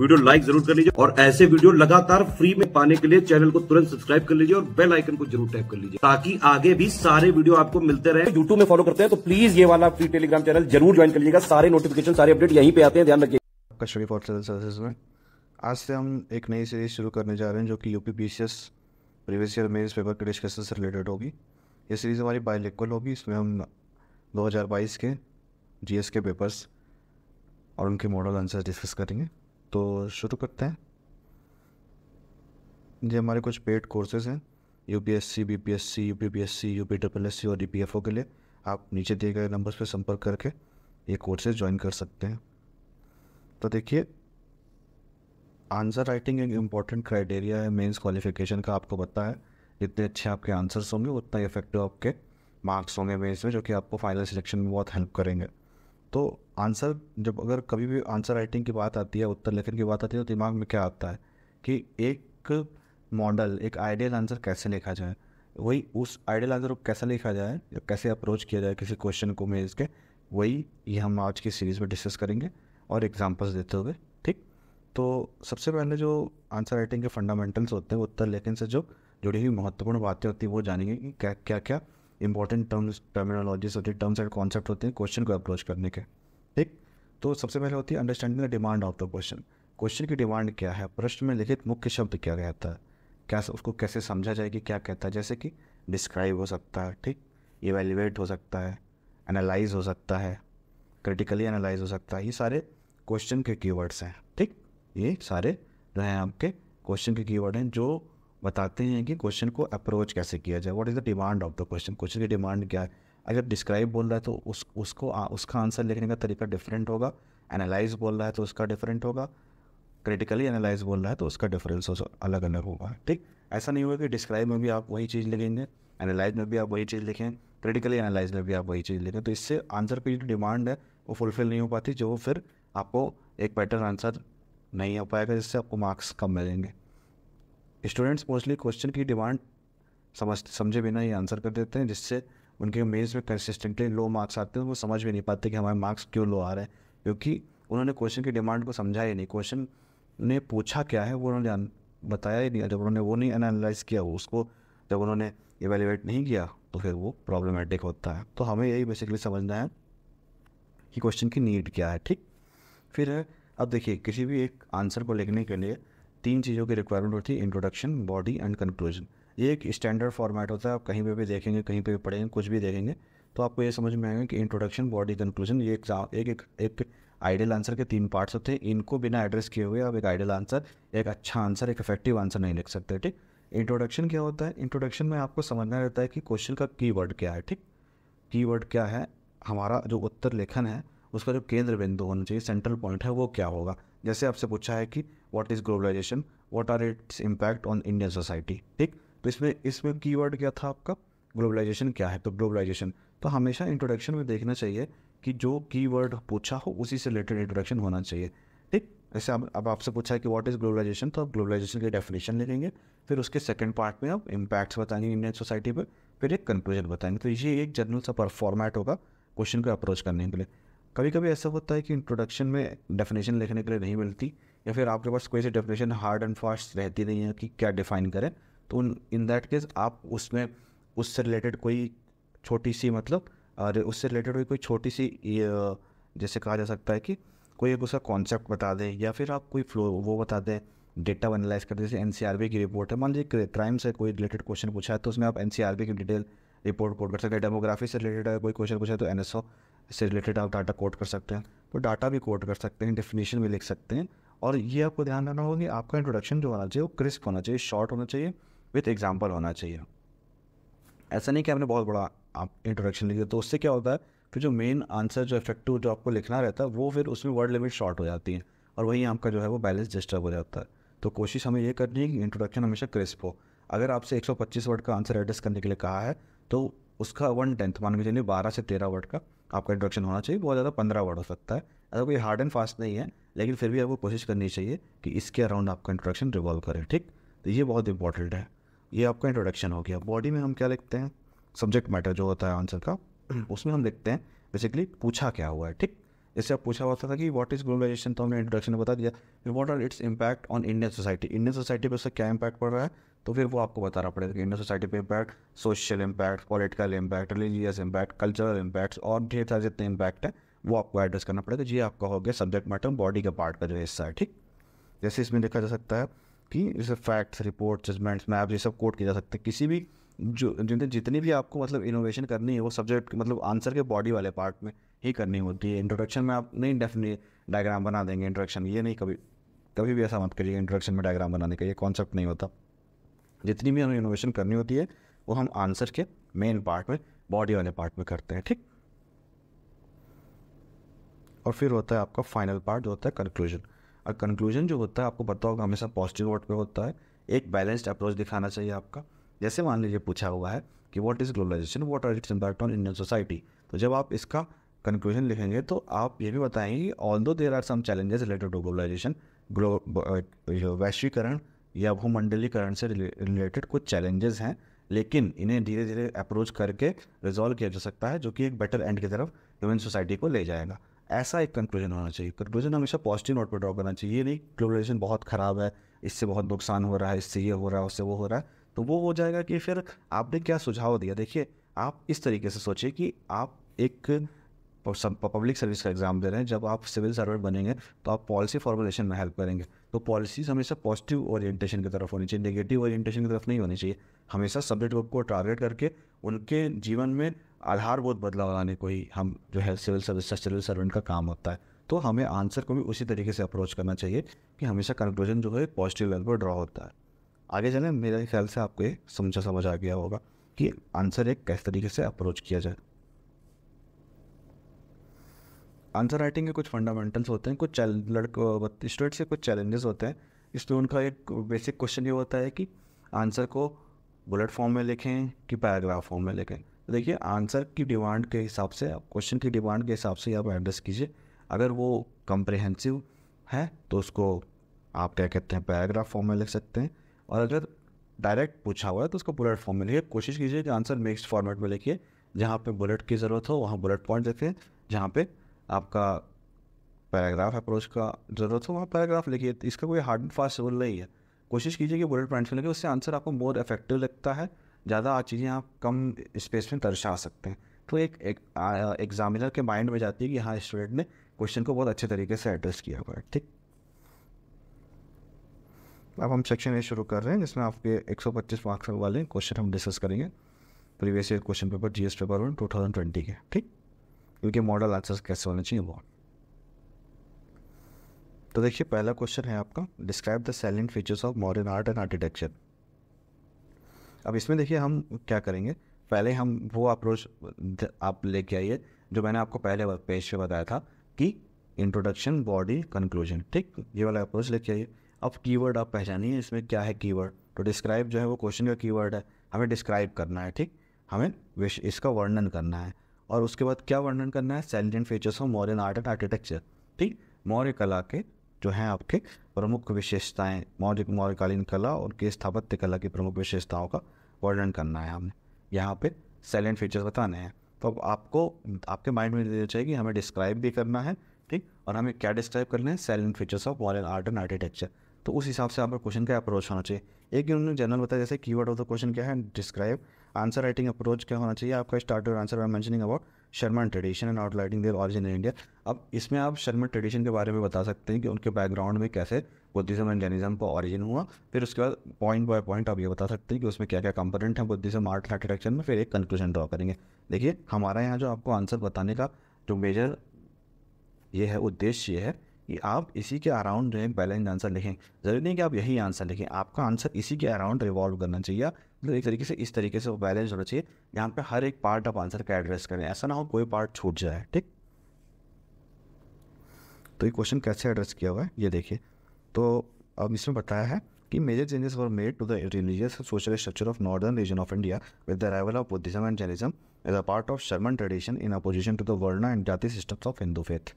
Video like जरूर कर लीजिए और ऐसे वीडियो लगातार फ्री में पाने के लिए चैनल को तुरंत सब्सक्राइब कर लीजिए और बेल आइकन को जरूर टैप कर लीजिए ताकि आगे भी सारे वीडियो आपको मिलते रहे यूट्यूब में फॉलो करते हैं तो प्लीज ये वाला फ्री टेलीग्राम चैनल जरूर ज्वाइन कर लीजिएगा सारे नोटिफिकेशन सारे अपडेट यहीं पे आते हैं ध्यान रखिए आपका शरीफ में आज से हम एक नई सीरीज शुरू करने जा रहे हैं जो कि UP P previous year mains paper के डिस्कशन से रिलेटेड होगी ये सीरीज़ हमारी बायलिक्वल होगी इसमें हम 2022 के जीएस के पेपर्स और उनके मॉडल आंसर डिस्कस करेंगे तो शुरू करते हैं जी हमारे कुछ पेड कोर्सेज़ हैं U P S C B P S C U P P S C U P double S C और ई पी एफ ओ के लिए आप नीचे दिए गए नंबर्स पर संपर्क करके ये कोर्सेज ज्वाइन कर सकते हैं तो देखिए आंसर राइटिंग एक इम्पॉर्टेंट क्राइटेरिया है मेंस क्वालिफिकेशन का आपको पता है जितने अच्छे आपके आंसर्स होंगे उतना इफेक्टिव आपके मार्क्स होंगे मेंस में जो कि आपको फाइनल सिलेक्शन में बहुत हेल्प करेंगे तो आंसर जब अगर कभी भी आंसर राइटिंग की बात आती है उत्तर लेखन की बात आती है तो दिमाग में क्या आता है कि एक मॉडल एक आइडियल आंसर कैसे लिखा जाए वही उस आइडियल आंसर को कैसे लिखा जाए या कैसे अप्रोच किया जाए किसी क्वेश्चन को मेज के वही ये हम आज की सीरीज़ में डिस्कस करेंगे और एग्जाम्पल्स देते हुए ठीक तो सबसे पहले जो आंसर राइटिंग के फंडामेंटल्स होते हैं उत्तर लेखन से जो जुड़ी हुई महत्वपूर्ण बातें होती हैं वो जानेंगे कि क्या क्या क्या इंपॉर्टेंट टर्म्स टर्मिनोलॉजीज होती है टर्म्स एंड कॉन्सेप्ट होते हैं क्वेश्चन को अप्रोच करने के ठीक तो सबसे पहले होती है understanding the demand of the question question की डिमांड क्या है प्रश्न में लिखित मुख्य शब्द क्या कहता है क्या उसको कैसे समझा जाए कि क्या कहता है जैसे कि डिस्क्राइब हो सकता है ठीक इवेल्युएट हो सकता है एनालाइज हो सकता है क्रिटिकली एनालाइज हो सकता है ये सारे क्वेश्चन के कीवर्ड्स हैं ठीक ये सारे जो हैं आपके क्वेश्चन के कीवर्ड हैं जो बताते हैं कि क्वेश्चन को अप्रोच कैसे किया जाए what is the demand of the question question की डिमांड क्या है अगर डिस्क्राइब बोल रहा है तो उस उसको आ, उसका आंसर लिखने का तरीका डिफरेंट होगा एनालाइज बोल रहा है तो उसका डिफरेंट होगा क्रिटिकली एनालाइज बोल रहा है तो उसका डिफरेंस अलग अलग होगा ठीक ऐसा नहीं होगा कि डिस्क्राइब में भी आप वही चीज़ लिखेंगे एनालाइज में भी आप वही चीज़ लिखें क्रिटिकली एनालाइज में भी आप वही चीज़ लिखें तो इससे आंसर की जो डिमांड है वो फुलफिल नहीं हो पाती जो फिर आपको एक बेटर आंसर नहीं हो पाएगा जिससे आपको मार्क्स कम मिलेंगे स्टूडेंट्स मोस्टली क्वेश्चन की डिमांड समझ समझे बिना ही आंसर कर देते हैं जिससे उनके मेन्स में कंसिस्टेंटली लो मार्क्स आते हैं वो समझ भी नहीं पाते कि हमारे मार्क्स क्यों लो आ रहे हैं क्योंकि उन्होंने क्वेश्चन की डिमांड को समझा ही नहीं क्वेश्चन ने पूछा क्या है वो उन्होंने बताया ही नहीं जब उन्होंने वो नहीं एनालाइज किया उसको जब उन्होंने एवेल्यूएट नहीं किया तो फिर वो प्रॉब्लमेटिक होता है तो हमें यही बेसिकली समझना है कि क्वेश्चन की नीड क्या है ठीक फिर अब देखिए किसी भी एक आंसर को लिखने के लिए तीन चीज़ों की रिक्वायरमेंट होती है इंट्रोडक्शन बॉडी एंड कंक्लूजन ये एक स्टैंडर्ड फॉर्मेट होता है आप कहीं पे भी देखेंगे कहीं पे भी पढ़ेंगे कुछ भी देखेंगे तो आपको ये समझ में आएगा कि इंट्रोडक्शन बॉडी कंक्लूजन ये एग्जाम एक एक एक आइडियल आंसर के तीन पार्ट्स होते हैं इनको बिना एड्रेस किए हुए आप एक आइडियल आंसर एक अच्छा आंसर एक इफेक्टिव आंसर नहीं लिख सकते ठीक इंट्रोडक्शन क्या होता है इंट्रोडक्शन में आपको समझना रहता है कि क्वेश्चन का की क्या है ठीक की क्या है हमारा जो उत्तर लेखन है उसका जो केंद्र बिंदु होना चाहिए सेंट्रल पॉइंट है वो क्या होगा जैसे आपसे पूछा है कि what is globalisation what are its impact on Indian society ठीक तो इसमें इसमें वर्ड क्या था आपका ग्लोबलाइजेशन क्या है तो ग्लोबलाइजेशन तो हमेशा इंट्रोडक्शन में देखना चाहिए कि जो वर्ड पूछा हो उसी से रिलेटेड इंट्रोडक्शन होना चाहिए ठीक जैसे अब अब आपसे पूछा है कि व्हाट इज़ ग्लोबलाइजेशन तो आप ग्लोबलाइजेशन के डेफिनेशन ले लेंगे फिर उसके सेकंड पार्ट में आप इम्पैक्ट्स बताएंगे इंडियन सोसाइटी पर फिर एक कंक्लूजन बताएंगे तो ये एक जनरल सा फॉर्मेट होगा क्वेश्चन को अप्रोच करने के लिए कभी कभी ऐसा होता है कि इंट्रोडक्शन में डेफिनेशन लिखने के लिए नहीं मिलती या फिर आपके पास कोई सी डेफिनेशन हार्ड एंड फास्ट रहती नहीं है कि क्या डिफाइन करें तो इन दैट केस आप उसमें उससे रिलेटेड कोई छोटी सी मतलब और उससे रिलेटेड कोई कोई छोटी सी जैसे कहा जा सकता है कि कोई एक उसका कॉन्सेप्ट बता दें या फिर आप कोई फ्लो वो बता दें डेटा को एनालाइज करते जैसे एन की रिपोर्ट है मान लीजिए क्राइम से कोई रिलेटेड क्वेश्चन पूछा है तो उसमें आप एन की डिटेल रिपोर्ट कोड कर सकते हैं डेमोग्राफी से रिलेटेड कोई क्वेश्चन पूछा है तो एन इससे रिलेटेड आप डाटा कोट कर सकते हैं तो डाटा भी कोट कर सकते हैं डेफिनेशन भी लिख सकते हैं और ये आपको ध्यान रखना होगा कि आपका इंट्रोडक्शन जो होना चाहिए वो क्रिस्प होना चाहिए शॉर्ट होना चाहिए विथ एग्जाम्पल होना चाहिए ऐसा नहीं कि आपने बहुत बड़ा आप इंट्रोडक्शन दिया तो उससे क्या होता है फिर जो मेन आंसर जो इफेक्टिव जो आपको लिखना रहता है वो फिर उसमें वर्ड लिमिट शॉर्ट हो जाती है और वहीं आपका जो है वो बैलेंस डिस्टर्ब हो जाता है तो कोशिश हमें ये करनी है कि इंट्रोडक्शन हमेशा क्रिस्प हो अगर आपसे 125 वर्ड का आंसर एड्रेस करने के लिए कहा है तो उसका वन टेंथ मान के चलिए बारह से तेरह वर्ड का आपका इंट्रोडक्शन होना चाहिए बहुत ज़्यादा पंद्रह वर्ड हो सकता है ऐसा कोई हार्ड एंड फास्ट नहीं है लेकिन फिर भी आपको कोशिश करनी चाहिए कि इसके अराउंड आपका इंट्रोडक्शन रिवॉल्व करें ठीक तो ये बहुत इंपॉर्टेंट है ये आपका इंट्रोडक्शन हो गया बॉडी में हम क्या लिखते हैं सब्जेक्ट मैटर जो होता है आंसर का उसमें हम लिखते हैं बेसिकली पूछा क्या हुआ है ठीक इससे आप पूछा हुआ था कि व्हाट इज़ ग्लोबलाइजेशन तो हमने इंट्रोडक्शन में बता दिया what are its impact on Indian society Indian society पर उसका क्या इंपैक्ट पड़ रहा है तो फिर वो आपको बताना पड़ेगा कि इंडियन सोसाइटी पे impact social impact political impact religious impact cultural impacts और ढेर सारे जितने इम्पैक्ट हैं वो आपको एड्रेस करना पड़ेगा जी आपका हो गया सब्जेक्ट मैटर बॉडी का पार्ट का जो हिस्सा है ठीक जैसे इसमें देखा जा सकता है कि जैसे फैक्ट्स रिपोर्ट जजमेंट्स मैप ये सब कोट किया जा सकते हैं किसी भी जो जितने जितनी भी आपको मतलब इनोवेशन करनी है वो सब्जेक्ट मतलब आंसर के बॉडी वाले पार्ट में ही करनी होती है इंट्रोडक्शन में आप नहीं डेफिनेट डायग्राम बना देंगे इंट्रोडक्शन ये नहीं कभी कभी भी ऐसा मत करिए इंट्रोडक्शन में डायग्राम बनाने का ये कॉन्सेप्ट नहीं होता जितनी भी हमें इनोवेशन करनी होती है वो हम आंसर के मेन पार्ट में बॉडी वाले पार्ट में करते हैं ठीक और फिर होता है आपका फाइनल पार्ट जो होता है कंक्लूजन और कंक्लूजन जो होता है आपको पता होगा हमेशा पॉजिटिव वर्ड पे होता है एक बैलेंस्ड अप्रोच दिखाना चाहिए आपका जैसे मान लीजिए पूछा हुआ है कि what is globalisation what are its impact on Indian society तो जब आप इसका कंक्लूजन लिखेंगे तो आप ये भी बताएंगे कि although there are some challenges related to globalisation ग्लो वैश्वीकरण या भूमंडलीकरण से रिलेटेड कुछ चैलेंजेस हैं लेकिन इन्हें धीरे धीरे अप्रोच करके रिजॉल्व किया जा सकता है जो कि एक बेटर एंड की तरफ ह्यूमन सोसाइटी को ले जाएगा ऐसा एक कंक्लूजन होना चाहिए कंक्लूजन हमेशा पॉजिटिव नोट पर ड्रॉ करना चाहिए नहीं ग्लोबलाइजेशन बहुत ख़राब है इससे बहुत नुकसान हो रहा है इससे ये हो रहा है उससे वो हो रहा है तो वो हो जाएगा कि फिर आपने क्या सुझाव दिया देखिए आप इस तरीके से सोचिए कि आप एक पब्लिक सर्विस का एग्ज़ाम दे रहे हैं जब आप सिविल सर्वेंट बनेंगे तो आप पॉलिसी फॉर्मुलेशन में हेल्प करेंगे तो पॉलिसीज़ हमेशा पॉजिटिव ओरिएंटेशन की तरफ होनी चाहिए नेगेटिव ओरिएंटेशन की तरफ नहीं होनी चाहिए हमेशा सब्जेक्ट ग्रुप को टारगेट करके उनके जीवन में आधारभूत बदलाव लाने को ही हम जो है सिविल सर्विस सिविल सर्वेंट का काम होता है तो हमें आंसर को भी उसी तरीके से अप्रोच करना चाहिए कि हमेशा कंक्लूजन जो है पॉजिटिव लेवल पर ड्रॉ होता है आगे चलें मेरे ख्याल से आपको ये समझा समझ आ गया होगा कि आंसर एक कैसे तरीके से अप्रोच किया जाए आंसर राइटिंग के कुछ फंडामेंटल्स होते हैं कुछ लड़को स्टूडेंट्स के कुछ चैलेंजेस होते हैं इसलिए उनका एक बेसिक क्वेश्चन ये होता है कि आंसर को बुलेट फॉर्म में लिखें कि पैराग्राफ फॉर्म में लिखें देखिए आंसर की डिमांड के हिसाब से आप क्वेश्चन की डिमांड के हिसाब से आप एड्रेस कीजिए अगर वो कंप्रहेंसिव है तो उसको आप क्या कहते हैं पैराग्राफ फॉर्म में लिख सकते हैं और अगर डायरेक्ट पूछा हुआ है तो उसको बुलेट फॉर्म में लिखिए कोशिश कीजिए कि आंसर मिक्स फॉर्मेट में लिखिए जहाँ पे बुलेट की ज़रूरत हो वहाँ बुलेट पॉइंट देखें जहाँ पर आपका पैराग्राफ अप्रोच का ज़रूरत हो वहाँ पैराग्राफ लिखिए इसका कोई हार्ड एंड फास्ट रूल नहीं है कोशिश कीजिए कि बुलेट पॉइंट्स में लिखे उससे आंसर आपको मोर इफेक्टिव लगता है ज़्यादा चीज़ें आप कम स्पेस में दर्शा सकते हैं तो एक एग्जामिनर के माइंड में जाती है कि हाँ स्टूडेंट ने क्वेश्चन को बहुत अच्छे तरीके से एड्रेस किया हुआ है ठीक अब हम सेक्शन ए शुरू कर रहे हैं जिसमें आपके 125 मार्क्स वाले क्वेश्चन हम डिस्कस करेंगे previous year question paper GS paper one twenty के ठीक क्योंकि मॉडल आंसर्स कैसे होने चाहिए वो तो देखिए पहला क्वेश्चन है आपका describe the salient features of modern art and architecture अब इसमें देखिए हम क्या करेंगे पहले हम वो अप्रोच आप लेके आइए जो मैंने आपको पहले पेज पे बताया था कि इंट्रोडक्शन बॉडी कंक्लूजन ठीक ये वाला अप्रोच लेके आइए अब कीवर्ड आप पहचानिए इसमें क्या है कीवर्ड तो डिस्क्राइब जो है वो क्वेश्चन का कीवर्ड है हमें डिस्क्राइब करना है ठीक हमें विश इसका वर्णन करना है और उसके बाद क्या वर्णन करना है salient features of modern art and architecture ठीक मौर्य कला के जो हैं आपके प्रमुख विशेषताएं मौर्य मौर्यकालीन कला और के स्थापत्य कला की प्रमुख विशेषताओं का वर्णन करना है हमने यहाँ पे सैलेंट फीचर्स बताने हैं तो अब आपको आपके माइंड में देना चाहिए कि हमें डिस्क्राइब भी करना है ठीक और हमें क्या डिस्क्राइब करना है salient features of modern art and architecture तो उस हिसाब से आपका क्वेश्चन का अप्रोच होना चाहिए एक उन्होंने जनरल बताया जैसे कीवर्ड ऑफ द क्वेश्चन क्या है डिस्क्राइब आंसर राइटिंग अप्रोच क्या होना चाहिए आपका स्टार्ट आंसर आई मैं about Shramana tradition and outlining their origin India अब इसमें आप शर्मा ट्रेडिशन के बारे में बता सकते हैं कि उनके बैकग्राउंड में कैसे बुद्धिज्म एंड जर्निज्म का ऑरिजिन हुआ फिर उसके बाद पॉइंट बाय पॉइंट आप ये बता सकते हैं कि उसमें क्या क्या कंपोनेंट है बुद्धिज्म आर्ट आर्टिटेक्चर में फिर एक कंक्लूजन ड्रॉ करेंगे देखिए हमारा यहाँ जो आपको आंसर बताने का जो मेजर ये है उद्देश्य ये है कि आप इसी के अराउंड जो है बैलेंस आंसर लिखें जरूरी नहीं कि आप यही आंसर लिखें आपका आंसर इसी के अराउंड रिवॉल्व करना चाहिए मतलब एक तरीके से इस तरीके से वो बैलेंस होना चाहिए यहाँ पे हर एक पार्ट आप आंसर का एड्रेस करें ऐसा ना हो कोई पार्ट छूट जाए ठीक तो ये क्वेश्चन कैसे एड्रेस किया हुआ है ये देखिए तो अब इसमें बताया है कि major changes were made to the religious social structure of northern region of India with the arrival of Buddhism and Jainism as a part of Shramana tradition in opposition to the varna and jati systems of Hindu faith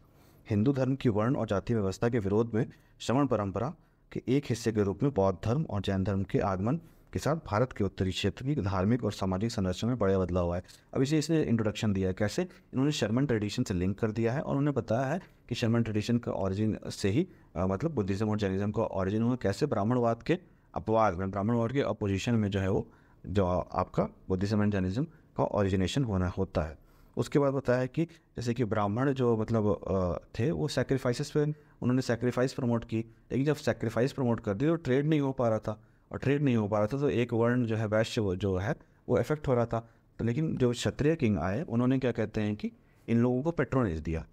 Hindu धर्म की वर्ण और जाति व्यवस्था के विरोध में श्रमण परंपरा के एक हिस्से के रूप में बौद्ध धर्म और जैन धर्म के आगमन के साथ भारत के उत्तरी क्षेत्र की धार्मिक और सामाजिक संरचना में बड़ा बदलाव हुआ है अब इसे इसने इंट्रोडक्शन दिया है कैसे इन्होंने शर्मन ट्रेडिशन से लिंक कर दिया है और उन्होंने बताया है कि शर्मन ट्रेडिशन का ऑरिजिन से ही आ, मतलब बुद्धिज्म और जैनिज्म का ऑरिजिन हुआ कैसे ब्राह्मणवाद के अपवाद में ब्राह्मणवाद के अपोजिशन में जो है वो जो आपका बुद्धिज्म एंड जैनिज्म का ऑरिजिनेशन होना होता है उसके बाद बताया है कि जैसे कि ब्राह्मण जो मतलब थे वो सेक्रीफाइस पे उन्होंने सेक्रीफाइस प्रमोट की लेकिन जब सेक्रीफाइस प्रमोट कर दी तो ट्रेड नहीं हो पा रहा था और ट्रेड नहीं हो पा रहा था तो एक वर्ण जो है वैश्य जो है वो इफेक्ट हो रहा था तो लेकिन जो क्षत्रिय किंग आए उन्होंने क्या कहते हैं कि इन लोगों को पेट्रोनेज दिया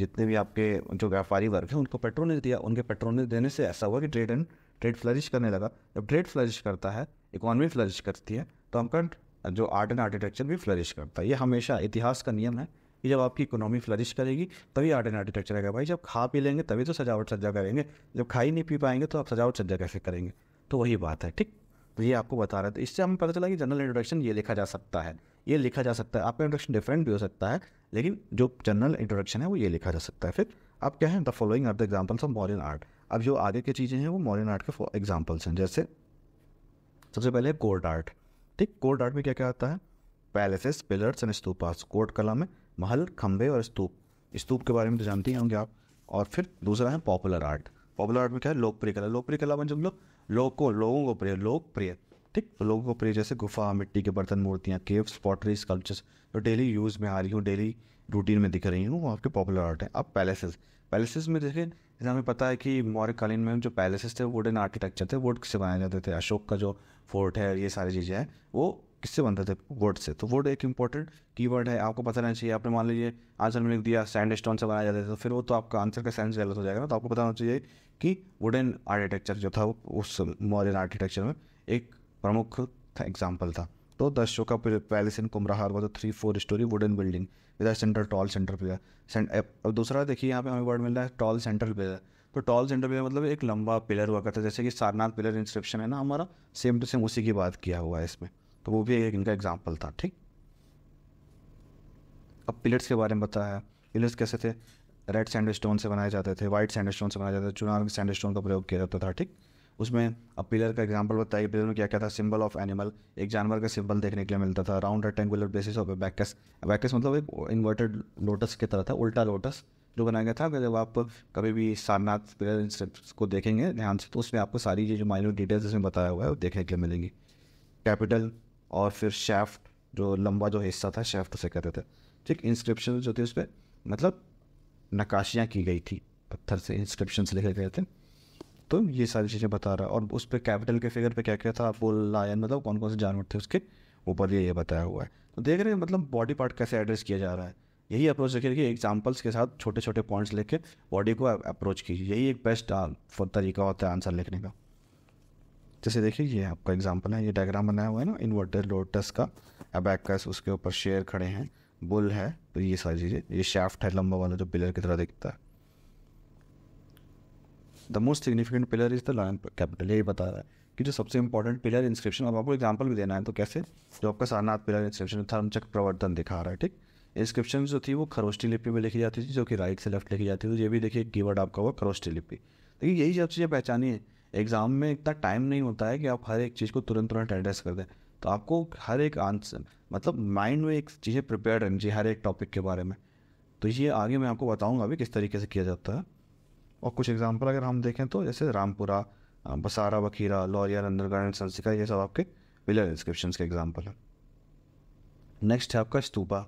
जितने भी आपके जो व्यापारी वर्ग हैं उनको पेट्रोनेज दिया उनके पेट्रोनेज देने से ऐसा हुआ कि ट्रेड एंड ट्रेड फ्लरिश करने लगा जब ट्रेड फ्लरिश करता है इकोनॉमी फ्लरिश करती है तो आपका जो आर्ट एंड आर्किटेक्चर भी फ्लरिश करता है ये हमेशा इतिहास का नियम है कि जब आपकी इकोनॉमी फ्लरिश करेगी तभी आर्ट एंड आर्किटेक्चर आएगा भाई जब खा पी लेंगे तभी तो सजावट सज्जा करेंगे जब खा ही नहीं पी पाएंगे तो आप सजावट सज्जा कैसे करेंगे तो वही बात है ठीक तो ये आपको बता रहा थे इससे हमें पता चला कि जनरल इंट्रोडक्शन ये लिखा जा सकता है ये लिखा जा सकता है आपका इंट्रोडक्शन डिफरेंट भी हो सकता है लेकिन जो जनरल इंट्रोडक्शन है वो ये लिखा जा सकता है फिर अब क्या है the following are the examples of modern art अब जो आगे की चीज़ें हैं वो मॉडर्न आर्ट के एग्जाम्पल्स हैं जैसे सबसे पहले कोर्ट आर्ट ठीक कोर्ट आर्ट में क्या क्या आता है palaces pillars and stupas court कला में महल खंभे और स्तूप स्तूप के बारे में तो जानते ही होंगे आप और फिर दूसरा है पॉपुलर आर्ट पॉपुलर आर्ट में क्या है लोकप्रिय कला लोकप्रिय कला में जब लोग लोग को लोगों को प्रिय लोकप्रिय ठीक तो लोगों को प्रिय जैसे गुफा मिट्टी के बर्तन मूर्तियाँ केव्स पॉटरी स्कल्पचर्स जो डेली यूज़ में आ रही हूँ डेली रूटीन में दिख रही हूँ वो आपके पॉपुलर आर्ट हैं अब पैलेसेस पैलेसेस में देखें जैसे हमें पता है कि मौर्यकालीन में जो पैलेसेस थे वुडन आर्किटेक्चर थे वुड से बनाए जाते थे अशोक का जो फोर्ट है ये सारी चीज़ें हैं वो किससे बनते थे वर्ड से तो वर्ड एक इंपॉर्टेंट की है आपको पता रहना चाहिए आपने मान लीजिए आंसर में लिख दिया सैंड स्टोन से बनाया जाता है तो फिर वो तो आपका आंसर का सेंस गलत हो जाएगा ना तो आपको पता होना चाहिए कि वुडन आर्किटेक्चर जो था उस मॉडर्न आर्किटेक्चर में एक प्रमुख था एग्जाम्पल था तो दस शो का palace in Kumrahar was three four storey wooden building with centre tall centre पे अब दूसरा देखिए यहाँ पे हमें वर्ड मिल रहा है टॉल सेंटर पे तो टॉल सेंटर पे मतलब एक लंबा पिलर हुआ करता है जैसे कि सारनाथ पिलर इंस्क्रिप्शन है ना हमारा सेम टू सेम उसी की बात किया हुआ है इसमें तो वो भी एक इनका एग्जाम्पल था ठीक अब पिलर्स के बारे में बताया पिलर्स कैसे थे रेड सैंडस्टोन से बनाए जाते थे वाइट स्टोन से बनाए जाते थे चुनाव सैंडस्टोन का प्रयोग किया जाता था ठीक उसमें अब पिलर का एग्जाम्पल बताइए पिलर में क्या क्या था सिंबल ऑफ एनिमल एक जानवर का सिंबल देखने के लिए मिलता था राउंड रेक्टेंगुलर बेसिस ऑफ बैकस बैकस मतलब एक इन्वर्टेड लोटस की तरह था उल्टा लोटस जो बनाया गया था अगर जब आप कभी भी सारनाथ पिलर को देखेंगे ध्यान से तो उसमें आपको सारी ये जो माइनर डिटेल्स इसमें बताया हुआ है वो देखने के लिए मिलेंगी कैपिटल और फिर शेफ्ट जो लंबा जो हिस्सा था शेफ्ट उसे कहते थे ठीक इंस्क्रिप्शन जो थे उस पर मतलब नकाशियाँ की गई थी पत्थर से इंस्क्रिप्शन लिखे गए थे तो ये सारी चीज़ें बता रहा है और उस पर कैपिटल के फिगर पे क्या क्या था वो लायन मतलब कौन कौन से जानवर थे उसके ऊपर ये ये बताया हुआ है तो देख रहे हैं मतलब बॉडी पार्ट कैसे एड्रेस किया जा रहा है यही अप्रोच रखिए कि एग्जाम्पल्स के साथ छोटे छोटे पॉइंट्स लेके बॉडी को अप्रोच कीजिए यही एक बेस्ट फॉर हाँ, तरीका होता है आंसर लिखने का जैसे देखिए ये आपका एग्जाम्पल है ये डायग्राम बनाया हुआ है ना इन्वर्टर लोटस का अबैकस उसके ऊपर शेयर खड़े हैं बुल है तो ये सारी चीज़ें ये शाफ्ट है लंबा वाला जो पिलर की तरह दिखता है the most significant pillar is the lion capital यही बता रहा है कि जो सबसे इंपॉर्टेंट पिलर इंस्क्रिप्शन अब आपको एग्जाम्पल भी देना है तो कैसे जो आपका सारनाथ पिलर इंस्क्रिप्शन थर्मचक प्रवर्तन दिखा रहा है ठीक इंस्क्रिप्शन जो थी वो खरोष्टी लिपि में लिखी जाती थी जो कि राइट से लेफ्ट लिखी जाती थी तो ये भी देखिए कीवर्ड आपका हुआ खरोष्टी लिपि देखिए यही सब चीज़ें पहचानी है एग्ज़ाम में इतना टाइम नहीं होता है कि आप हर एक चीज़ को तुरंत तुरंत एड्रेस कर दें तो आपको हर एक आंसर मतलब माइंड में एक चीज़ें प्रिपेयर रहनी चाहिए हर एक टॉपिक के बारे में तो ये आगे मैं आपको बताऊँगा अभी किस तरीके से किया जाता है और कुछ एग्जाम्पल अगर हम देखें तो जैसे रामपुरा बसारा बखीरा लॉरिया नंदनगढ़ संसिका ये सब आपके विलर इंस्क्रिप्शन के एग्जाम्पल हैं नेक्स्ट है आपका स्तूपा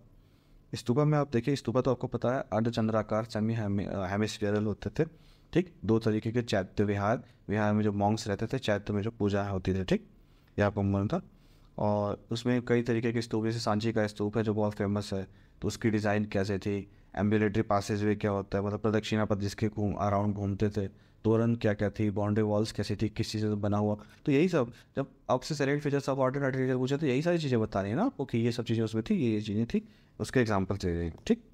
स्तूपा में आप देखिए स्तूपा तो आपको पता है अर्धचंद्राकार सेमी हेमिस्फेरल होते थे ठीक दो तरीके के चैत्य विहार विहार में जो मॉन्ग्स रहते थे चैत्य में जो पूजा होती थी ठीक यह आपको मन था और उसमें कई तरीके के स्तूप जैसे सांची का स्तूप है जो बहुत फेमस है तो उसकी डिज़ाइन कैसे थी एम्बुलेटरी पासेज वे क्या होता है मतलब प्रदक्षिणा पद जिसके घूम अराउंड घूमते थे तोरण क्या क्या थी बाउंड्री वॉल्स कैसी थी किस चीज़ से बना हुआ तो यही सब जब अब सेलेक्ट फीचर सब ऑर्डर आर्टिकल पूछे तो यही सारी चीज़ें बता रही है ना आपको कि ये सब चीज़ें उसमें थी ये ये चीज़ें थी उसके एग्जाम्पल दे रही ठीक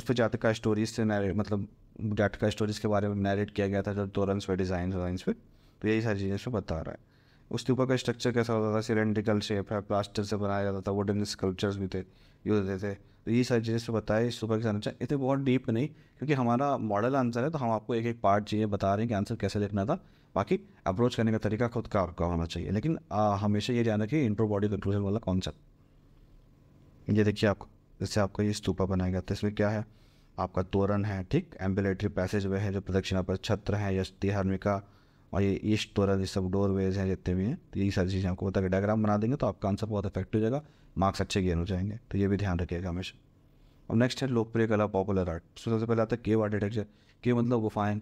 उस पर जातक का स्टोरीज से मतलब डाटा का स्टोरेज के बारे में नैरेट किया गया था जब तोरन पे डिज़ाइन वाइन्स पे तो यही सारी चीज़ें उसमें बता रहा है उसके ऊपर का स्ट्रक्चर कैसा होता था सिलेंड्रिकल शेप है प्लास्टर से बनाया जाता था वुडन स्कल्पचर्स भी थे यूज होते थे तो ये सारी चीज़ें से बताया इस ऊपर के सामने चाहिए इतने बहुत डीप नहीं क्योंकि हमारा मॉडल आंसर है तो हम आपको एक एक पार्ट चाहिए बता रहे हैं कि आंसर कैसे लिखना था बाकी अप्रोच करने का तरीका खुद का आपका होना चाहिए लेकिन आ, हमेशा ये जाना कि इंट्रो बॉडी कंक्लूजन वाला कॉन्सेप्ट ये देखिए आपको जैसे आपको ये स्तूपा बनाया गया था इसमें क्या है आपका तोरण है ठीक एम्बुलेटरी पैसेज वे हैं जो प्रदक्षिणा पर छत्र है यशती हार्मिका और ये ईस्ट तोरण ये सब डोर वेज हैं जितने भी हैं तो यही सारी चीज़ें आपको बता के डायग्राम बना देंगे तो आपका आंसर बहुत इफेक्टिव हो जाएगा मार्क्स अच्छे गेन हो जाएंगे तो ये भी ध्यान रखिएगा हमेशा अब नेक्स्ट है लोकप्रिय कला पॉपुलर आर्ट उसमें सबसे पहले आता है केव आर्टिटेक्चर केव मतलब गुफाएं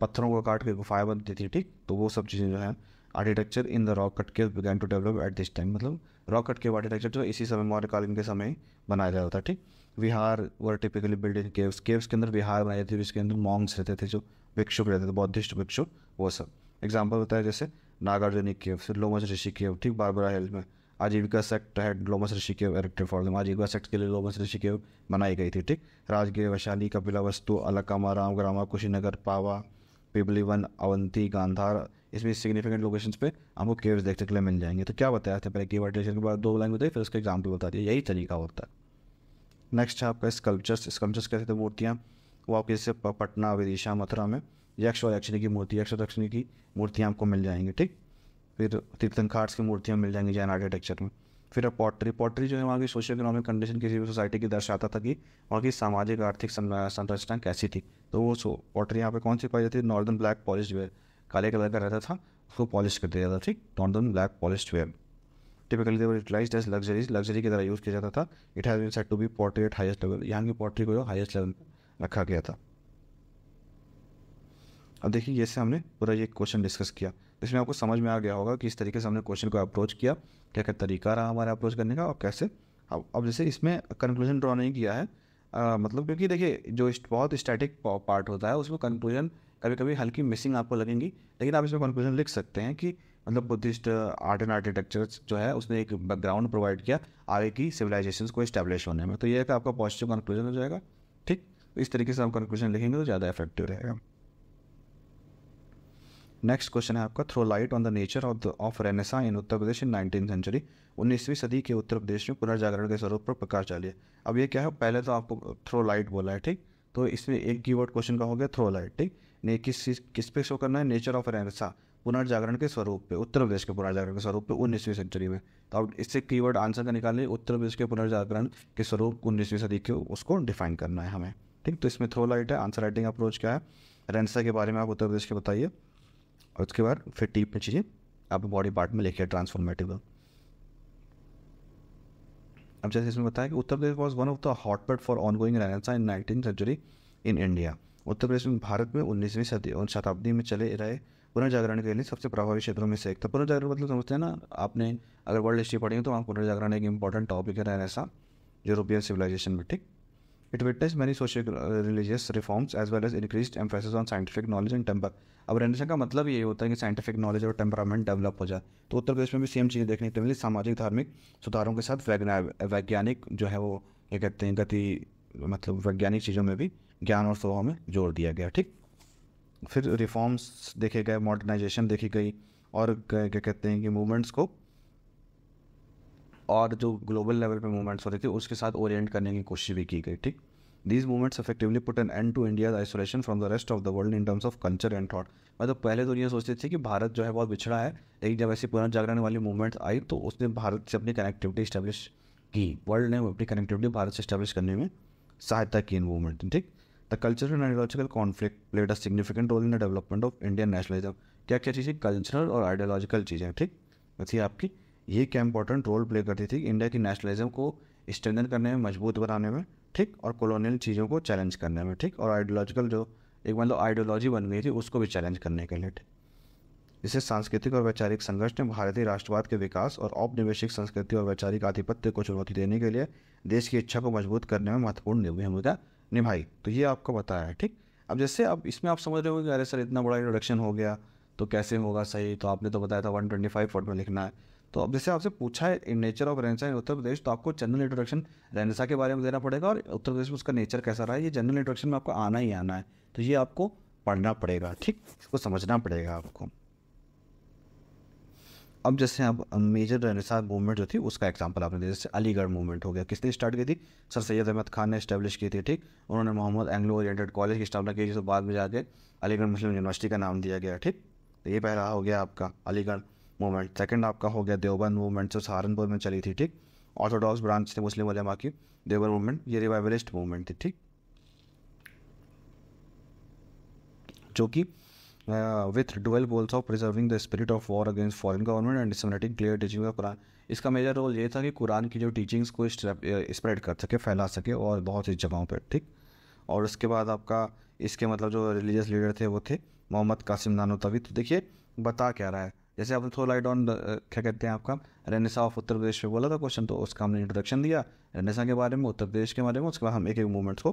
पत्थरों को काट के गुफाएं बनती थी ठीक तो वो सब चीज़ें जो है architecture in the rock cut cave began to develop at this time मतलब रॉकेट के वाटर टेक्चर जो इसी समय मौर्यकालीन के समय बनाया जाता था है ठीक vihara were typically built in caves caves के अंदर विहार बनाए थे जिसके अंदर मॉन्ग्स रहते थे जो भिक्षुक रहते थे बौद्धिस्ट भिक्षुक वो सब एग्जाम्पल होता है जैसे नागार्जुनिक केव फिर लोमस ऋषि केव ठीक बारबरा हिल में आजीविका सेक्ट है Lomas Rishi cave erected for them Ajivika sect के लिए लोमस ऋषि केव बनाई गई थी ठीक राजगीर वैशाली कपिला वस्तु अलकामा रामग्रामा कुशीनगर पावा पिबली वन अवंती गांधार इसमें सिग्निफिकेंट लोकेशन पे आपको केवर्स देखने के लिए मिल जाएंगे तो क्या बताया था पहले कीवर्डेशन के बाद दो लाइन बताई फिर उसका एग्जाम्पल बता दिया यही तरीका होता है नेक्स्ट है आपका स्कल्पचर्स स्कल्पचर्स कैसे थे मूर्तियाँ वो आपके जैसे पटना विदिशा मथुरा में यक्ष और यक्षिणी की मूर्ति यक्ष और दक्षिणी की मूर्तियाँ आपको मिल जाएंगी ठीक फिर तीर्थंखाट्स की मूर्तियाँ मिल जाएंगी जैन आर्किटेक्चर में फिर अब पॉटरी पॉटरी जो है वहाँ की सोशल इकोनॉमिक कंडीशन किसी भी सोसाइटी की दर्शाता था कि वहाँ की सामाजिक आर्थिक संरचना कैसी थी तो वो सो पॉटरी यहाँ पे कौन सी पाई जाती है नॉर्दर्न ब्लैक पॉलिश वेयर काले कलर का रहता था उसको पॉलिश कर दिया जाता था टॉन्डन black polish ware typically they were utilise as luxuries luxury की तरह यूज़ किया जाता था it has been said to be pottery at highest level यहाँ की पोर्ट्री को जो हाइस्ट लेवल पर रखा गया था अब देखिए जैसे हमने पूरा ये क्वेश्चन डिस्कस किया इसमें आपको समझ में आ गया होगा कि इस तरीके से हमने क्वेश्चन को अप्रोच किया क्या क्या तरीका रहा हमारा अप्रोच करने का और कैसे अब अब जैसे इसमें कंक्लूजन ड्रॉ नहीं किया है आ, मतलब क्योंकि देखिए जो बहुत स्टैटिक पार्ट होता है उसमें कंक्लूजन कभी कभी हल्की मिसिंग आपको लगेंगी लेकिन आप इसमें कंक्लूजन लिख सकते हैं कि मतलब बुद्धिस्ट आर्ट एंड आर्किटेक्चर जो है उसने एक बैकग्राउंड प्रोवाइड किया आगे की सिविलाइजेशन को इस्टेब्लिश होने में तो ये आपका पॉजिटिव कंक्लूजन हो जाएगा ठीक तो इस तरीके से आप कंक्लूजन लिखेंगे तो ज़्यादा इफेक्टिव रहेगा नेक्स्ट क्वेश्चन है आपका throw light on the nature of of renaissance in Uttar Pradesh in nineteen century उन्नीसवीं सदी के उत्तर प्रदेश में पुनर्जागरण के स्वरूप पर प्रकाश डालिए अब ये क्या है पहले तो आपको थ्रो लाइट बोला है ठीक तो इसमें एक कीवर्ड क्वेश्चन का हो गया थ्रो लाइट ठीक ने किस किस पे शो करना है नेचर ऑफ अनर्सा पुनर्जागरण के स्वरूप पे उत्तर प्रदेश के पुनर्जागरण के स्वरूप पे उन्नीसवीं सेंचुरी में तो अब इससे कीवर्ड आंसर का निकालने उत्तर प्रदेश के पुनर्जागरण के स्वरूप उन्नीसवीं सदी के उसको डिफाइन करना है हमें ठीक तो इसमें थ्रो लाइट है आंसर राइटिंग अप्रोच क्या है रेंसा के बारे में आप उत्तर प्रदेश के बताइए और उसके बाद फिर टीप में चीज़ें आप बॉडी पार्ट में लिखिए ट्रांसफॉर्मेटिव अब जैसे इसमें बताया कि Uttar Pradesh was one of the hotbed for ongoing renaissance in nineteen century in India Uttar Pradesh में भारत में उन्नीसवीं सदी और शताब्दी में चले रहे पुनर्जागरण के लिए सबसे प्रभावी क्षेत्रों में से एक था पुनर्जागरण मतलब समझते हैं ना आपने अगर वर्ल्ड हिस्ट्री पढ़ी हो तो वहाँ पुनर्जागरण एक इंपॉर्टेंट टॉपिक है ऐसा यूरोपियन सिविलाइजेशन में ठीक it witness many social religious reforms as well as increase emphasis on scientific knowledge and temper अब रेनेसा का मतलब ये होता है कि साइंटिफिक नॉलेज और टेम्परामेंट डेवलप हो जाए तो उत्तर प्रदेश में भी सेम चीज़ देखने को मिली सामाजिक धार्मिक सुधारों के साथ वैज्ञानिक जो है वो क्या कहते हैं गति मतलब वैज्ञानिक चीज़ों में भी ज्ञान और स्वभाव में जोड़ दिया गया ठीक फिर रिफॉर्म्स देखे गए मॉडर्नाइजेशन देखी गई और क्या कहते हैं कि मूवमेंट्स को और जो ग्लोबल लेवल पे मूवमेंट्स हो रही थे उसके साथ ओरिएंट करने की कोशिश भी की गई ठीक these movements effectively put an end to India isolation from the rest of the world in terms of culture and thought मतलब पहले तो ये सोचते थे कि भारत जो है बहुत पिछड़ा है लेकिन जब ऐसी पुनर्जागरण वाली मूवमेंट आई तो उसने भारत से अपनी कनेक्टिविटी स्टैब्लिश की वर्ल्ड ने अपनी कनेक्टिविटी भारत से स्टैब्लिश करने में सहायता की इन मूवमेंट ठीक the cultural and ideological conflict played a significant role in the development of Indian nationalism क्या क्या चीज़ें कल्चरल और आइडियोलॉजिकल चीज़ें ठीक थी आपकी ये क्या इंपॉर्टेंट रोल प्ले करती थी इंडिया की नेशनलिज्म को स्ट्रेंथन करने में मजबूत बनाने में ठीक और कॉलोनियल चीज़ों को चैलेंज करने में ठीक और आइडियोलॉजिकल जो एक मतलब आइडियोलॉजी बन गई थी उसको भी चैलेंज करने के लिए ठीक इसे सांस्कृतिक और वैचारिक संघर्ष ने भारतीय राष्ट्रवाद के विकास और औपनिवेशिक संस्कृति और वैचारिक आधिपत्य को चुनौती देने के लिए देश की इच्छा को मजबूत करने में महत्वपूर्ण भूमिका निभाई तो ये आपको बताया है ठीक अब जैसे अब इसमें आप समझ रहे हो कि अरे सर इतना बड़ा इंट्रोडक्शन हो गया तो कैसे होगा सही तो आपने तो बताया था वन ट्वेंटी फाइव फोर्ट में लिखना है तो अब जैसे आपसे पूछा है इन नेचर ऑफ रेनसा इन उत्तर प्रदेश तो आपको जनरल इंट्रोडक्शन रेनसा के बारे में देना पड़ेगा और उत्तर प्रदेश में उसका नेचर कैसा रहा है ये जनरल इंट्रोडक्शन में आपको आना ही आना है तो ये आपको पढ़ना पड़ेगा ठीक इसको समझना पड़ेगा आपको अब जैसे आप मेजर रेनेसां मूवमेंट जो थी उसका एग्जाम्पल आपने दिया जैसे अलीगढ़ मूवमेंट हो गया किसने स्टार्ट की थी सर सैयद अहमद खान ने इस्टेब्लिश की थी ठीक उन्होंने मोहम्मद एंग्लो ओरिएंटेड कॉलेज की स्थापना की जिसको बाद में जाके अलीगढ़ मुस्लिम यूनिवर्सिटी का नाम दिया गया ठीक तो ये पहला हो गया आपका अलीगढ़ मूवमेंट सेकेंड आपका हो गया देवबंद मूवमेंट जो सहारनपुर में चली थी ठीक ऑर्थोडॉक्स ब्रांच थे मुस्लिम वलमा की देवबंद मूवमेंट ये रिवाइवलिस्ट मूवमेंट थी ठीक जो कि with uh, with 12 of preserving the spirit of war against foreign government and and clear teaching of Quran इसका मेजर रोल ये था कि कुरान की जो टीचिंग्स को स्प्रेड uh, कर सके फैला सके और बहुत सी जगहों पर ठीक और उसके बाद आपका इसके मतलब जो रिलीजियस लीडर थे वो थे मोहम्मद कासिम नानो तवी तो देखिए बता क्या रहा है जैसे आपने थ्रो लाइट ऑन क्या कहते हैं आपका रेनेसा ऑफ उत्तर प्रदेश पे बोला था क्वेश्चन तो उसका हमने इंट्रोडक्शन दिया रेनेसा के बारे में उत्तर प्रदेश के बारे में उसके बाद हम एक एक मूवमेंट्स को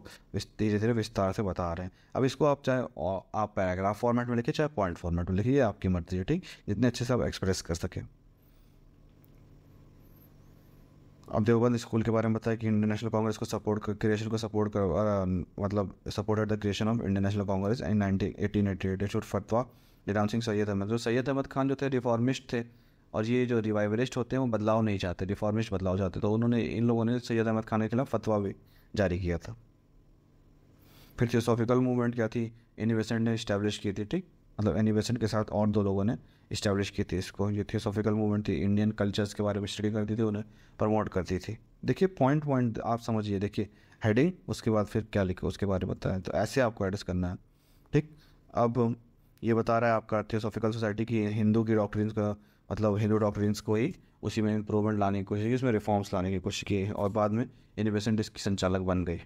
धीरे धीरे विस्तार से बता रहे हैं अब इसको आप चाहे आप पैराग्राफ फॉर्मेट में लिखिए चाहे पॉइंट फॉर्मेट में लिखिए आपकी मर्जी है ठीक जितने अच्छे से आप एक्सप्रेस कर सकें अब देवबंद स्कूल के बारे में बताया कि इंडियन नेशनल कांग्रेस को सपोर्ट कर क्रिएशन को सपोर्ट कर मतलब supported the creation of Indian National Congress in nineteen eighteen eighty eight should फतवा निदान सिंह सैयद अहमद जो सैयद अहमद खान जो थे रिफॉर्मिस्ट थे और ये जो रिवाइवलिस्ट होते हैं वो बदलाव नहीं चाहते रिफॉर्मिस्ट बदलाव चाहते तो उन्होंने इन लोगों ने सैयद अहमद खान के खिलाफ फतवा भी जारी किया था फिर थियोसॉफिकल मूवमेंट क्या थी एनिवेसेंट ने इस्टेब्लिश की थी ठीक मतलब एनिवेसेंट के साथ और दो लोगों ने इस्टेब्लिश की थी इसको ये थियोसॉफिकल मूवमेंट थी इंडियन कल्चर्स के बारे में स्टडी करती थी उन्हें प्रमोट करती थी देखिए पॉइंट पॉइंट आप समझिए देखिए हेडिंग उसके बाद फिर क्या लिखे उसके बारे में बताएं तो ऐसे आपको एड्रेस करना है ठीक अब ये बता रहा है आपका थियोसॉफिकल सोसाइटी की हिंदू की डॉक्ट्रीन का मतलब हिंदू डॉक्ट्रिन्स को ही उसी में इम्प्रूवमेंट लाने की कोशिश की उसमें रिफॉर्म्स लाने की कोशिश की और बाद में इनोवेशन की संचालक बन गए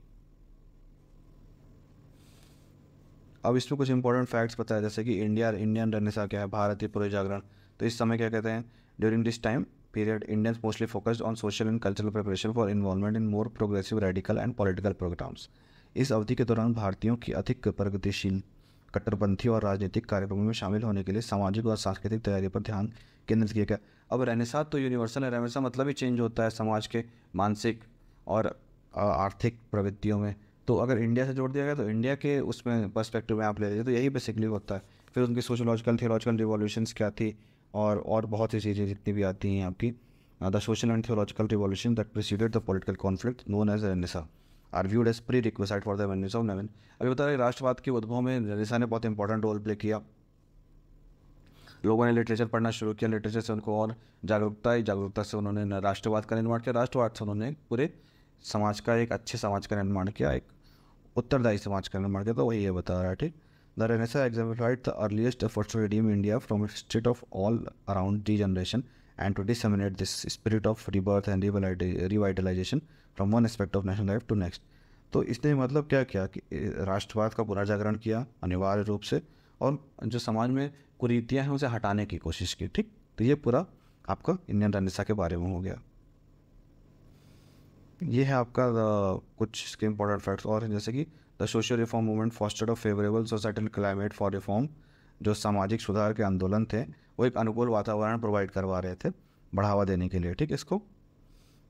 अब इसमें कुछ इंपॉर्टेंट फैक्ट्स पता है जैसे कि इंडिया इंडियन रनिसा क्या है भारतीय पूर्व जागरण तो इस समय क्या कहते हैं during this time period Indians mostly focused on social and cultural preparation for involvement in more progressive radical and political programs इस अवधि के दौरान भारतीयों की अधिक प्रगतिशील कट्टरपंथी और राजनीतिक कार्यक्रमों में शामिल होने के लिए सामाजिक और सांस्कृतिक तैयारी पर ध्यान केंद्रित किया गया अब रहनेसा तो यूनिवर्सल है रहनेसा मतलब ही चेंज होता है समाज के मानसिक और आर्थिक प्रवृत्तियों में तो अगर इंडिया से जोड़ दिया गया तो इंडिया के उसमें पर्सपेक्टिव में आप ले लीजिए तो यही बेसिकली होता है फिर उनकी सोशोलॉजिकल थियोलॉजिकल रिवॉल्यूशंस क्या थी और और बहुत सी चीज़ें जितनी भी आती हैं आपकी the social and theological revolution that preceded the political conflict known as renaissance are viewed as pre request for the venues of अभी बता रहे राष्ट्रवाद के उद्भव में रेनेसा ने बहुत इंपॉर्टेंट रोल प्ले किया लोगों ने लिटरेचर पढ़ना शुरू किया लिटरेचर से उनको और जागरूकता ही जागरूकता से उन्होंने राष्ट्रवाद का निर्माण किया राष्ट्रवाद से उन्होंने पूरे समाज का एक अच्छे समाज का निर्माण किया एक उत्तरदायी समाज का निर्माण किया तो वही ये बता रहा है ठीक the renaissance exemplified the earliest efforts to redeem India from state of all around degeneration and to disseminate this spirit of rebirth and revitalization from one aspect of national life to next तो इसने मतलब क्या किया कि राष्ट्रवाद का पुनर्जागरण किया अनिवार्य रूप से और जो समाज में कुरीतियाँ हैं उसे हटाने की कोशिश की ठीक तो ये पूरा आपका इंडियन रनिसा के बारे में हो गया ये है आपका कुछ इसके इम्पोर्टेंट फैक्ट्स और हैं जैसे कि the social reform movement fostered of favourable societal climate for reform जो सामाजिक सुधार के आंदोलन थे वो एक अनुकूल वातावरण प्रोवाइड करवा रहे थे बढ़ावा देने के लिए ठीक है इसको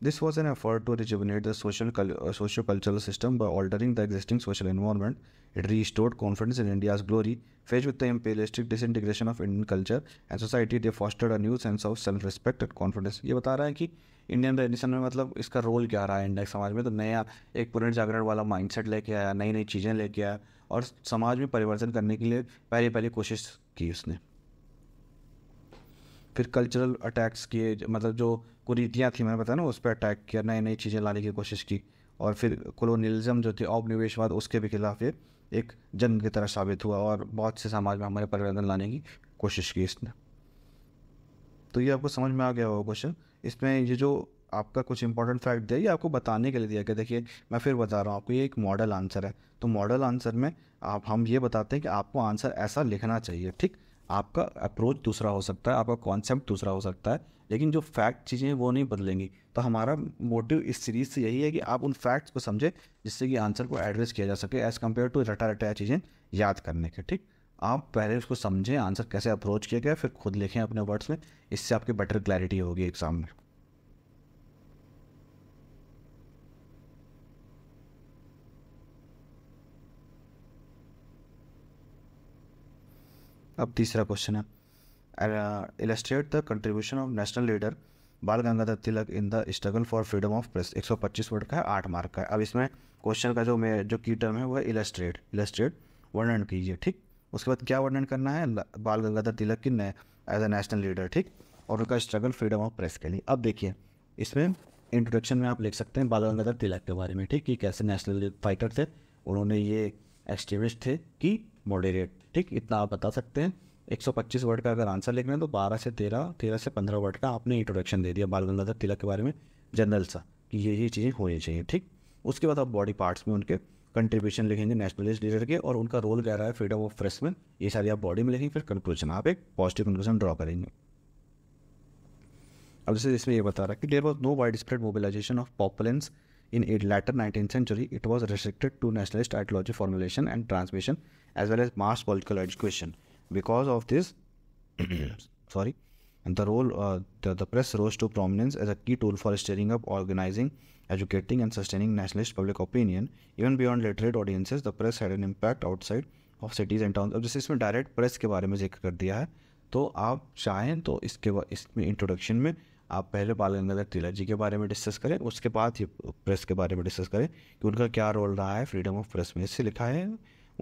this was an effort to rejuvenate the social socio cultural system by altering the existing social environment it restored confidence in India's glory phase with the disintegration of Indian culture and society they fostered a new sense of self respect and confidence ये बता रहा है कि Indian Radisson में मतलब इसका role क्या रहा है इंडिया समाज में तो नया एक पुनर्जागरण वाला माइंडसेट लेके आया नई नई चीज़ें लेके आया और समाज में परिवर्तन करने के लिए पहली पहली कोशिश की उसने फिर कल्चरल अटैक्स किए मतलब जो कुरीतियाँ थी मैंने बताया ना उस पर अटैक किया नई नई चीज़ें लाने की कोशिश की और फिर कॉलोनियलिज्म जो थी औपनिवेशवाद उसके भी खिलाफ ये एक जंग की तरह साबित हुआ और बहुत से समाज में हमारे परिवर्तन लाने की कोशिश की इसने तो ये आपको समझ में आ गया होगा क्वेश्चन इसमें ये जो आपका कुछ इंपॉर्टेंट फैक्ट दिया ये आपको बताने के लिए दिया गया देखिए मैं फिर बता रहा हूँ आपको ये एक मॉडल आंसर है तो मॉडल आंसर में आप हम ये बताते हैं कि आपको आंसर ऐसा लिखना चाहिए ठीक आपका अप्रोच दूसरा हो सकता है आपका कॉन्सेप्ट दूसरा हो सकता है लेकिन जो फैक्ट चीज़ें हैं वो नहीं बदलेंगी तो हमारा मोटिव इस सीरीज से यही है कि आप उन फैक्ट्स को समझें जिससे कि आंसर को एड्रेस किया जा सके एज़ कम्पेयर टू रटा रटाया चीज़ें याद करने के ठीक आप पहले उसको समझें आंसर कैसे अप्रोच किया गया फिर खुद लिखें अपने वर्ड्स में इससे आपकी बेटर क्लैरिटी होगी एग्जाम में अब तीसरा क्वेश्चन है illustrate the contribution of national leader Bal Gangadhar Tilak in the struggle for freedom of press 125 word का है आठ मार्क का है अब इसमें क्वेश्चन का जो मे जो की टर्म है वो है इलेस्ट्रेट इलेस्ट्रेट वर्णन कीजिए ठीक उसके बाद क्या वर्णन करना है बाल गंगाधर तिलक की एज अ नेशनल लीडर ठीक और उनका स्ट्रगल फ्रीडम ऑफ प्रेस के लिए अब देखिए इसमें इंट्रोडक्शन में आप लिख सकते हैं बाल गंगाधर तिलक के बारे में ठीक कि कैसे नेशनल फाइटर थे उन्होंने ये एक्सट्रीमिस्ट थे कि मॉडरेट ठीक इतना आप बता सकते हैं 125 वर्ड का अगर आंसर लिखना रहे हैं तो 12 से 13 13 से 15 वर्ड का आपने इंट्रोडक्शन दे दिया बाल गंगाधर तिलक के बारे में जनरल सा कि ये ये चीज़ें होनी चाहिए ठीक उसके बाद आप बॉडी पार्ट्स में उनके कंट्रीब्यूशन लिखेंगे नेशनलिस्ट लीडर के और उनका रोल क्या रहा है फ्रीडम ऑफ प्रेस में ये सारी आप बॉडी में लिखेंगे फिर कंक्लूजन आप एक पॉजिटिव कंक्लूजन ड्रॉ करेंगे अब जैसे इसमें ये बता रहा है कि there was no wide spread mobilization of populace In the latter 19th century, it was restricted to nationalist ideology formulation and transmission, as well as mass political education. Because of this, sorry, and the role uh, the, the press rose to prominence as a key tool for stirring up, organizing, educating, and sustaining nationalist public opinion. Even beyond literate audiences, the press had an impact outside of cities and towns. अब जैसे इसमें direct press के बारे में जिक्र कर दिया है तो आप चाहें तो इसके इसमें इंट्रोडक्शन में आप पहले बाल गंगाधर तिलक जी के बारे में डिस्कस करें उसके बाद ही प्रेस के बारे में डिस्कस करें कि उनका क्या रोल रहा है फ्रीडम ऑफ प्रेस में इससे लिखा है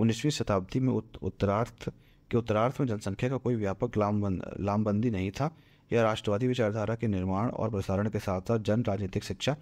उन्नीसवीं शताब्दी में उत्तरार्थ के उत्तरार्थ में जनसंख्या का कोई व्यापक लामबंद लामबंदी नहीं था यह राष्ट्रवादी विचारधारा के निर्माण और प्रसारण के साथ साथ जन राजनीतिक शिक्षा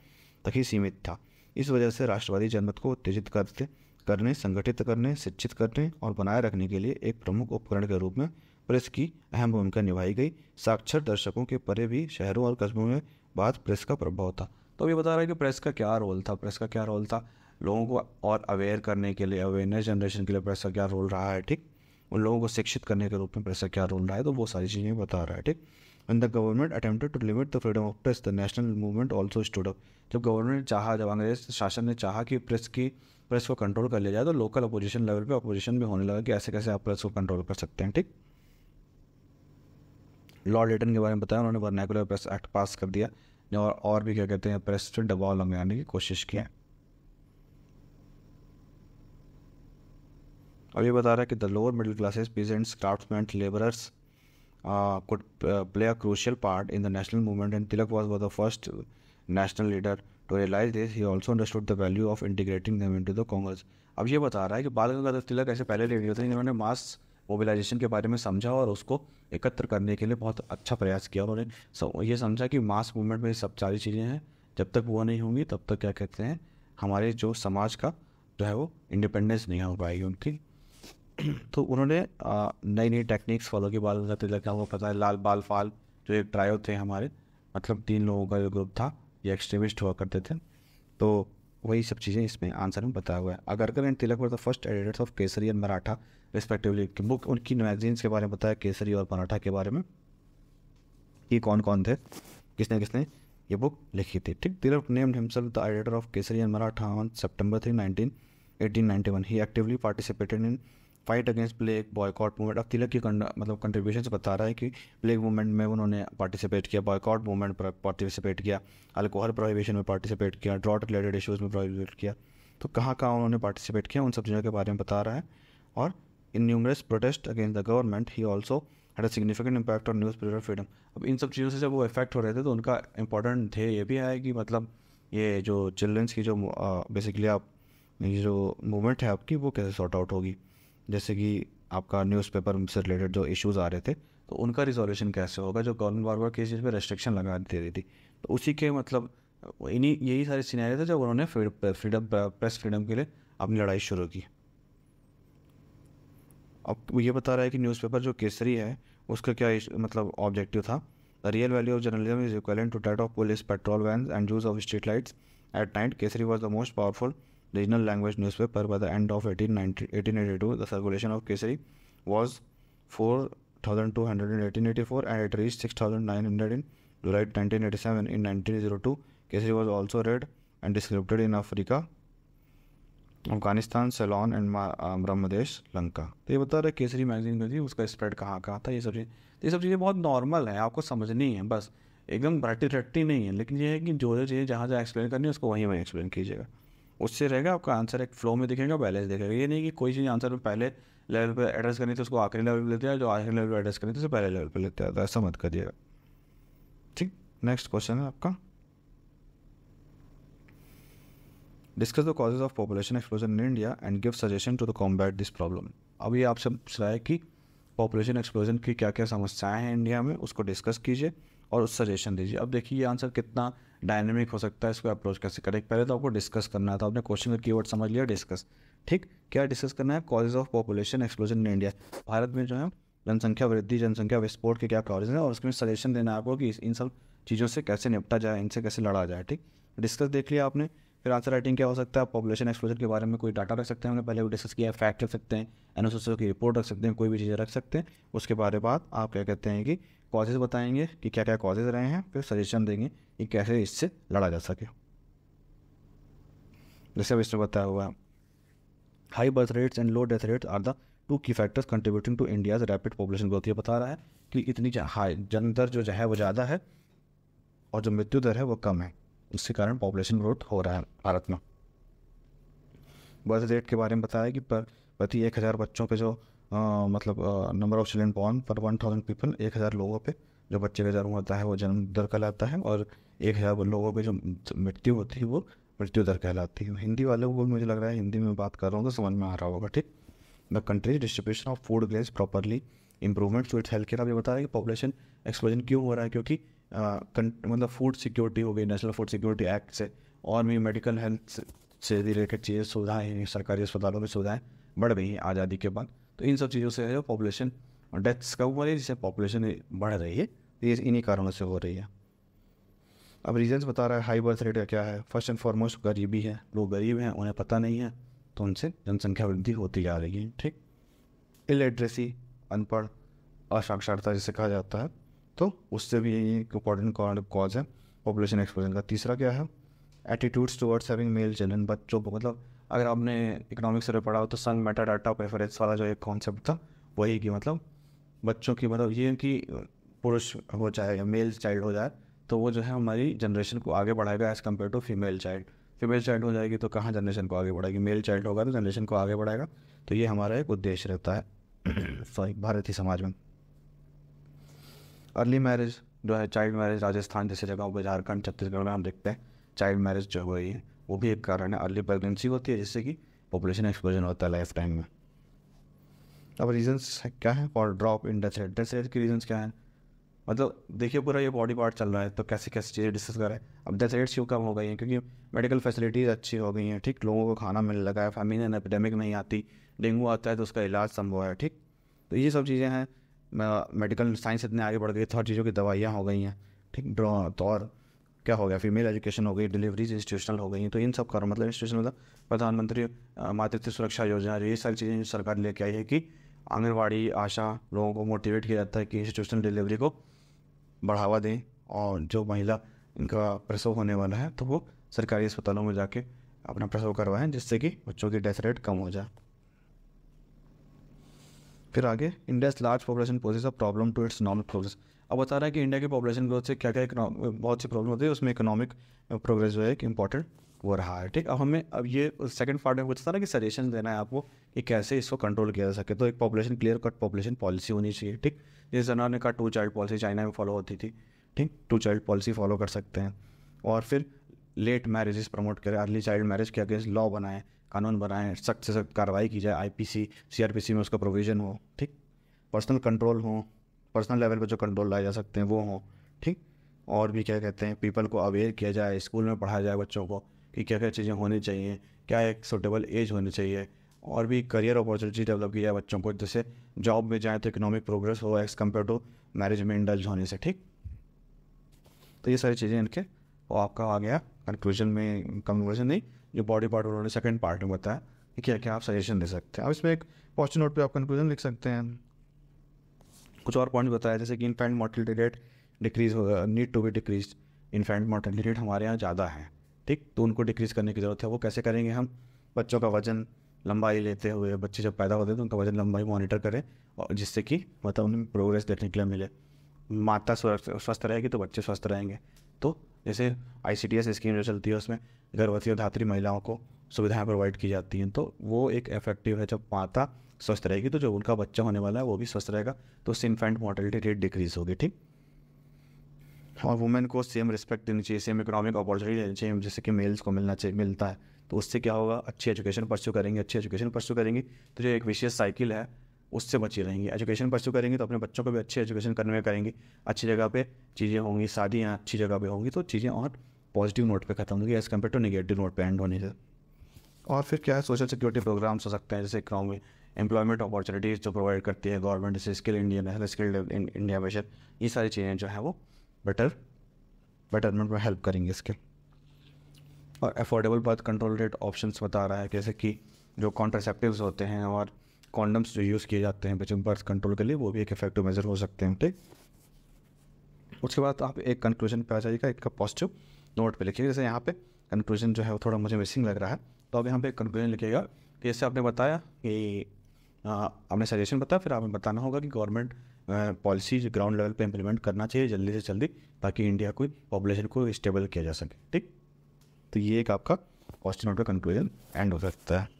तक ही सीमित था इस वजह से राष्ट्रवादी जनमत को उत्तेजित करते करने संगठित करने शिक्षित करने और बनाए रखने के लिए एक प्रमुख उपकरण के रूप में प्रेस की अहम भूमिका निभाई गई साक्षर दर्शकों के परे भी शहरों और कस्बों में बात प्रेस का प्रभाव था तो ये बता रहा है कि प्रेस का क्या रोल था प्रेस का क्या रोल था लोगों को और अवेयर करने के लिए अवेयरनेस जनरेशन के लिए प्रेस का क्या रोल रहा है ठीक उन लोगों को शिक्षित करने के रूप में प्रेस का क्या रोल रहा है तो वो सारी चीज़ें बता रहा है ठीक and the government attempted to limit the freedom of press the national movement also stood up जब गवर्नमेंट चाह जब अंग्रेज शासन ने चाह कि प्रेस की प्रेस को कंट्रोल कर लिया जाए तो लोकल अपोजिशन लेवल पे अपोजिशन भी होने लगा कि ऐसे कैसे आप प्रेस को कंट्रोल कर सकते हैं ठीक लॉर्ड लेटन के बारे में बताया उन्होंने वर्नैकुलर प्रेस एक्ट पास कर दिया और और भी क्या कहते हैं प्रेस से दबाव लगाने की कोशिश की है अब ये बता रहा है कि the lower middle classes peasants craftsman labourers could play a crucial part in the national movement and Tilak was was the first national leader to realize this he also understood the value of integrating them in to the Congress अब ये बता रहा है कि बाल गंगाधर तिलक ऐसे पहले leader थे जिन्होंने मास्क मोबिलाइजेशन के बारे में समझा और उसको एकत्र करने के लिए बहुत अच्छा प्रयास किया उन्होंने ये समझा कि मास मूवमेंट में सब सारी चीज़ें हैं जब तक वो नहीं होंगी तब तक क्या कहते हैं हमारे जो समाज का जो है वो इंडिपेंडेंस नहीं हो पाएगी उनकी तो उन्होंने नई नई टेक्निक्स फॉलो की बाल तिलक का वो पता है लाल बाल फाल जो एक ट्रायो थे हमारे मतलब तीन लोगों का जो ग्रुप था ये एक्सट्रीमिस्ट हुआ करते थे तो वही सब चीज़ें इसमें आंसर में बताया हुआ है अगर करें Tilak were the first editors of Kesari and Maratha respectively की बुक उनकी मैगजीन्स के बारे में बताया केसरी और पराठा के बारे में कि कौन कौन थे किसने किसने ये बुक लिखी थी ठीक Tilak named himself the editor of Kesari and Maratha on September three nineteen eighteen ninety one he actively participated in fight against plague boycott movement अब तिलक की मतलब कंट्रीब्यूशन से बता रहा है कि प्लेग मूवमेंट में उन्होंने पार्टिसिपेट किया बॉयकॉट मूवमेंट पर पार्टिसिपेट किया अल्कोहल प्रोहिबिशन में पार्टिसिपेट किया ड्रॉट रिलेटेड इशूज़ में प्रोहिबिट किया तो कहाँ कहाँ उन्होंने पार्टिसिपेट किया उन सब चीज़ों के बारे में बता रहा है और in numerous protest against the government he also had a significant impact on newspaper freedom अब इन सब चीज़ों से जब वो इफेक्ट हो रहे थे तो उनका इंपॉर्टेंट थे ये भी है कि मतलब ये जो चिल्ड्रंस की जो बेसिकली आप ये जो मूवमेंट है आपकी वो कैसे सॉर्ट आउट होगी जैसे कि आपका न्यूज़पेपर से रिलेटेड जो इश्यूज़ आ रहे थे तो उनका रिजोल्यूशन कैसे होगा जो गवर्नमेंट बार बार केसेज पर रेस्ट्रिक्शन लगा दे रही थी तो उसी के मतलब इन्हीं यही सारे सीनारे थे जब उन्होंने फ्रीडम प्रेस फ्रीडम के लिए अपनी लड़ाई शुरू की अब ये बता रहा है कि न्यूज़पेपर जो केसरी है उसका क्या मतलब ऑब्जेक्टिव था the real value of journalism is equal to that of police patrol van and use of street lights at night Kesari was the most powerful regional language newspaper by the end of eighteen eighty two the circulation of Kesari was four thousand two hundred and eighteen eighty four and it reach six thousand nine hundred in July nineteen eighty seven in nineteen zero two Kesari was also read and distributed in Africa Afghanistan Ceylon and Brahmadesh Lanka तो ये बता रहे Kesari magazine में थी उसका spread कहाँ कहाँ था ये सब चीज़ तो ये सब चीज़ें बहुत नॉर्मल है आपको समझनी है बस एकदम रट्टी रट्टी नहीं है लेकिन ये है कि जो जो चीज़ें जहाँ जहाँ एक्सप्लेन करनी है उसको वहीं वहीं एक्सप्लेन कीजिएगा उससे रहेगा आपका आंसर एक फ्लो में दिखेगा बैलेंस दिखेगा ये नहीं कि कोई चीज़ आंसर में पहले लेवल पर एड्रेस करनी थी उसको आखिरी लेवल पर लेते हैं जो आखिरी लेवल पर एड्रेस करनी थी उसे पहले लेवल पर लेते हैं तो ऐसा मत करिएगा ठीक नेक्स्ट क्वेश्चन है आपका discuss the causes of population explosion in India and give suggestion to the combat this problem अब ये आपसे पूछ रहा है कि पॉपुलेशन एक्सप्लोजन की क्या क्या समस्याएं हैं इंडिया में उसको डिस्कस कीजिए और उस सजेशन दीजिए अब देखिए ये आंसर कितना डायनेमिक हो सकता है इसको अप्रोच कैसे करें पहले तो आपको डिस्कस करना था तो आपने क्वेश्चन का कीवर्ड समझ लिया डिस्कस ठीक क्या डिस्कस करना है causes of population explosion in India Bharat में जो है जनसंख्या वृद्धि जनसंख्या विस्फोट के क्या कॉजेज हैं और उसमें सजेशन देना है आपको कि इन सब चीज़ों से कैसे निपटा जाए इनसे कैसे लड़ा जाए ठीक डिस्कस देख लिया आपने फिर आंसर राइटिंग क्या हो सकता है पॉपुलेशन एक्सप्लोजर के बारे में कोई डाटा रख सकते हैं हमने पहले भी डिस्कस किया फैक्ट रख सकते हैं एनोसिस की रिपोर्ट रख सकते हैं कोई भी चीज़ें रख सकते हैं उसके बारे बाद आप क्या कहते हैं कि कॉजेज़ बताएंगे कि क्या क्या कॉजेज़ रहे हैं फिर सजेशन देंगे कि कैसे इससे लड़ा जा सके जैसे अब इसमें बताया हुआ है high birth rates and low death rates are the two key factors contributing to India's rapid population growth ये बता रहा है कि इतनी हाई जन दर जो है वो ज़्यादा है और जो मृत्यु दर है वो कम है उसके कारण पॉपुलेशन ग्रोथ हो रहा है भारत में बर्थ रेट के बारे में बताया कि पर प्रति एक हज़ार बच्चों पे जो आ, मतलब number of children born per one thousand people एक हज़ार लोगों पे जो बच्चे का जन्म होता है वो जन्म दर कहलाता है और एक हज़ार लोगों पे जो मृत्यु होती है वो मृत्यु दर कहलाती है हिंदी वालों को मुझे लग रहा है हिंदी में बात कर रहा हूँ तो समझ में आ रहा होगा ठीक the countries distribution of food grace properly improvement to it health care अब ये बता रहे हैं कि पॉपुलेशन एक्सप्लोजन क्यों हो रहा है क्योंकि मतलब फूड सिक्योरिटी हो गई नेशनल फूड सिक्योरिटी एक्ट से और भी मेडिकल हेल्थ से रिलेटेड चीज़ें सुविधाएँ सरकारी अस्पतालों में सुविधाएँ बढ़ गई हैं आज़ादी के बाद तो इन सब चीज़ों से है जो पॉपुलेशन डेथ्स कम हो रही है जिससे पॉपुलेशन बढ़ रही है तो ये इन्हीं कारणों से हो रही है अब रीजन्स बता रहा है हाई बर्थ रेट का क्या है फर्स्ट एंड फॉरमोस्ट गरीबी है लोग गरीब हैं उन्हें पता नहीं है तो उनसे जनसंख्या वृद्धि होती जा रही है ठीक इलिटरेसी अनपढ़ असाक्षरता जिसे कहा जाता है तो उससे भी यही इंपॉर्टेंट कॉज है पॉपुलेशन एक्सप्लोजन का तीसरा क्या है attitudes towards having male children बच्चों को मतलब अगर आपने इकोनॉमिक्स से पढ़ा हो तो सन मेटा डाटा प्रेफरेंस वाला जो एक कॉन्सेप्ट था वही कि मतलब बच्चों की मतलब ये कि पुरुष हो जाए या मेल चाइल्ड हो जाए तो वो जो है हमारी जनरेशन को आगे बढ़ाएगा as compare to female child female child हो जाएगी तो कहाँ जनरेशन को आगे बढ़ाएगी मेल चाइल्ड होगा तो जनरेशन को आगे बढ़ाएगा तो ये हमारा एक उद्देश्य रहता है सॉरी भारतीय समाज में अर्ली मैरिज जो है चाइल्ड मैरिज राजस्थान जैसे जगहों पर झारखंड छत्तीसगढ़ में हम देखते हैं चाइल्ड मैरिज जो हो रही है वो भी एक कारण है अर्ली प्रेगनेंसी होती है जिससे कि पॉपुलेशन एक्सप्लोजन होता है लाइफ टाइम में अब रीजंस क्या है for drop in death rate death rate के रीजंस क्या हैं मतलब देखिए पूरा ये बॉडी पार्ट चल रहा है तो कैसे कैसे चीज़ें डिस्कस करें अब डेथ रेट्स क्यों कम हो गई हैं क्योंकि मेडिकल फैसिलिटीज़ अच्छी हो गई हैं ठीक लोगों को खाना मिलने लगा है फैमिली एपिडेमिक नहीं आती डेंगू आता है तो उसका इलाज संभव है ठीक तो ये सब चीज़ें हैं मेडिकल साइंस इतने आगे बढ़ गए तो हर चीज़ों की दवाइयाँ हो गई हैं ठीक ड्रॉ तो और क्या हो गया फीमेल एजुकेशन हो गई डिलीवरीज इंस्टीट्यूशनल हो गई तो इन सब का मतलब इंस्टीट्यूशनल मतलब प्रधानमंत्री मातृत्व सुरक्षा योजना ये सारी चीज़ें सरकार लेके आई है कि आंगनबाड़ी आशा लोगों को मोटिवेट किया जाता है कि इंस्टीट्यूशनल डिलीवरी को बढ़ावा दें और जो महिला इनका प्रसव होने वाला है तो वो सरकारी अस्पतालों में जाके अपना प्रसव करवाएं जिससे कि बच्चों की डेथ रेट कम हो जाए फिर आगे India's large population poses a problem to its normal progress अब बता रहा है कि इंडिया की पॉपुलेशन ग्रोथ से क्या क्या बहुत सी प्रॉब्लम होती है उसमें इकोनॉमिक प्रोग्रेस uh, जो है एक इंपॉर्टेंट वो रहा है ठीक अब हमें अब ये सेकंड पार्ट में पूछता था कि सजेशन देना है आपको कि कैसे इसको कंट्रोल किया जा सके तो एक population clear cut population policy होनी चाहिए ठीक जिस सरकार ने कहा टू चाइल्ड पॉलिसी चाइना में फॉलो होती थी ठीक टू चाइल्ड पॉलिसी फॉलो कर सकते हैं और फिर लेट मैरिजेस प्रमोट करें अर्ली चाइल्ड मैरिज के अगेंस्ट लॉ बनाएं कानून बनाएं सख्त से सख्त कार्रवाई की जाए आईपीसी सीआरपीसी में उसका प्रोविज़न हो ठीक पर्सनल कंट्रोल हो पर्सनल लेवल पर जो कंट्रोल लाए जा सकते हैं वो हों ठीक और भी क्या कहते हैं पीपल को अवेयर किया जाए स्कूल में पढ़ाया जाए बच्चों को कि क्या क्या चीज़ें होनी चाहिए क्या एक सुटेबल एज होनी चाहिए और भी करियर अपॉर्चुनिटी डेवलप की जाए बच्चों को जैसे जॉब में जाए तो इकोनॉमिक प्रोग्रेस हो एज कम्पेयर टू मैरिज में इंडल्ज होने से ठीक तो ये सारी चीज़ें इनके और आपका आ गया कंक्लूजन में कन्वर्जन नहीं जो बॉडी पार्ट उन्होंने सेकेंड पार्ट में बताया कि क्या क्या आप सजेशन दे सकते हैं आप इसमें एक पॉस्ट नोट पर आप कंक्लूजन लिख सकते हैं कुछ और पॉइंट बताया जैसे कि इन्फेंट मॉर्टिलिटी रेट डिक्रीज होगा need to be decrease infant mortality rate हमारे यहाँ ज़्यादा है ठीक तो उनको डिक्रीज़ करने की ज़रूरत है वो कैसे करेंगे हम बच्चों का वजन लंबाई लेते हुए बच्चे जब पैदा होते हैं तो उनका वजन लंबाई मॉनिटर करें और जिससे कि मतलब उन्हें प्रोग्रेस देखने के लिए मिले माता स्वस्थ रहेगी तो बच्चे स्वस्थ रहेंगे तो जैसे आई स्कीम जो चलती है उसमें गर्भवती और धात्री महिलाओं को सुविधाएं प्रोवाइड की जाती हैं तो वो एक इफेक्टिव है जब माता स्वस्थ रहेगी तो जो उनका बच्चा होने वाला है वो भी स्वस्थ रहेगा तो उससे इन्फेंट मॉर्टेलिटी रेट डिक्रीज होगी ठीक और वुमेन को सेम रिस्पेक्ट देनी चाहिए सेम इकोनॉमिक अपॉर्चुनिटी देनी चाहिए जैसे कि मेल्स को मिलना चाहिए मिलता है तो उससे क्या होगा अच्छी एजुकेशन परस्यू करेंगे अच्छी एजुकेशन परस्यू करेंगी तो जो एक विशेष साइकिल है उससे बचे रहेंगे एजुकेशन परस्यू तो करेंगे तो अपने बच्चों को भी अच्छे एजुकेशन करने में करेंगे अच्छी जगह पे चीज़ें होंगी शादियाँ अच्छी जगह पे होंगी तो चीज़ें और पॉजिटिव नोट पे खत्म होगी as compare to negative note पे एंड होने से और फिर क्या है सोशल सिक्योरिटी प्रोग्राम्स हो सकते हैं जैसे इकोनॉमी एम्प्लॉयमेंट अपॉर्चुनिटीज़ जो प्रोवाइड करती है गवर्नमेंट जैसे skill India national skill India mission ये सारी चीज़ें जो है वो बेटर बेटरमेंट में हेल्प करेंगे इसके और affordable birth control rate options बता रहा है जैसे कि जो कॉन्ट्रासेप्टिव्स होते हैं और कॉन्डम्स जो यूज़ किए जाते हैं बच्चों बर्थ कंट्रोल के लिए वो भी एक इफेक्टिव मेजर हो सकते हैं ठीक उसके बाद आप एक कंक्लूजन पे आ जाइएगा एक पॉजिटिव नोट पे लिखिए जैसे यहाँ पे कंक्लूजन जो है वो थोड़ा मुझे मिसिंग लग रहा है तो अब यहाँ पे कंक्लूजन लिखिएगा कि जैसे आपने बताया कि आपने सजेशन बताया फिर आपने बताना होगा कि गवर्नमेंट पॉलिसी ग्राउंड लेवल पर इम्प्लीमेंट करना चाहिए जल्दी से जल्दी ताकि इंडिया को पॉपुलेशन को स्टेबल किया जा सके ठीक तो ये एक आपका पॉजिटिव नोट का कंक्लूजन एंड हो सकता है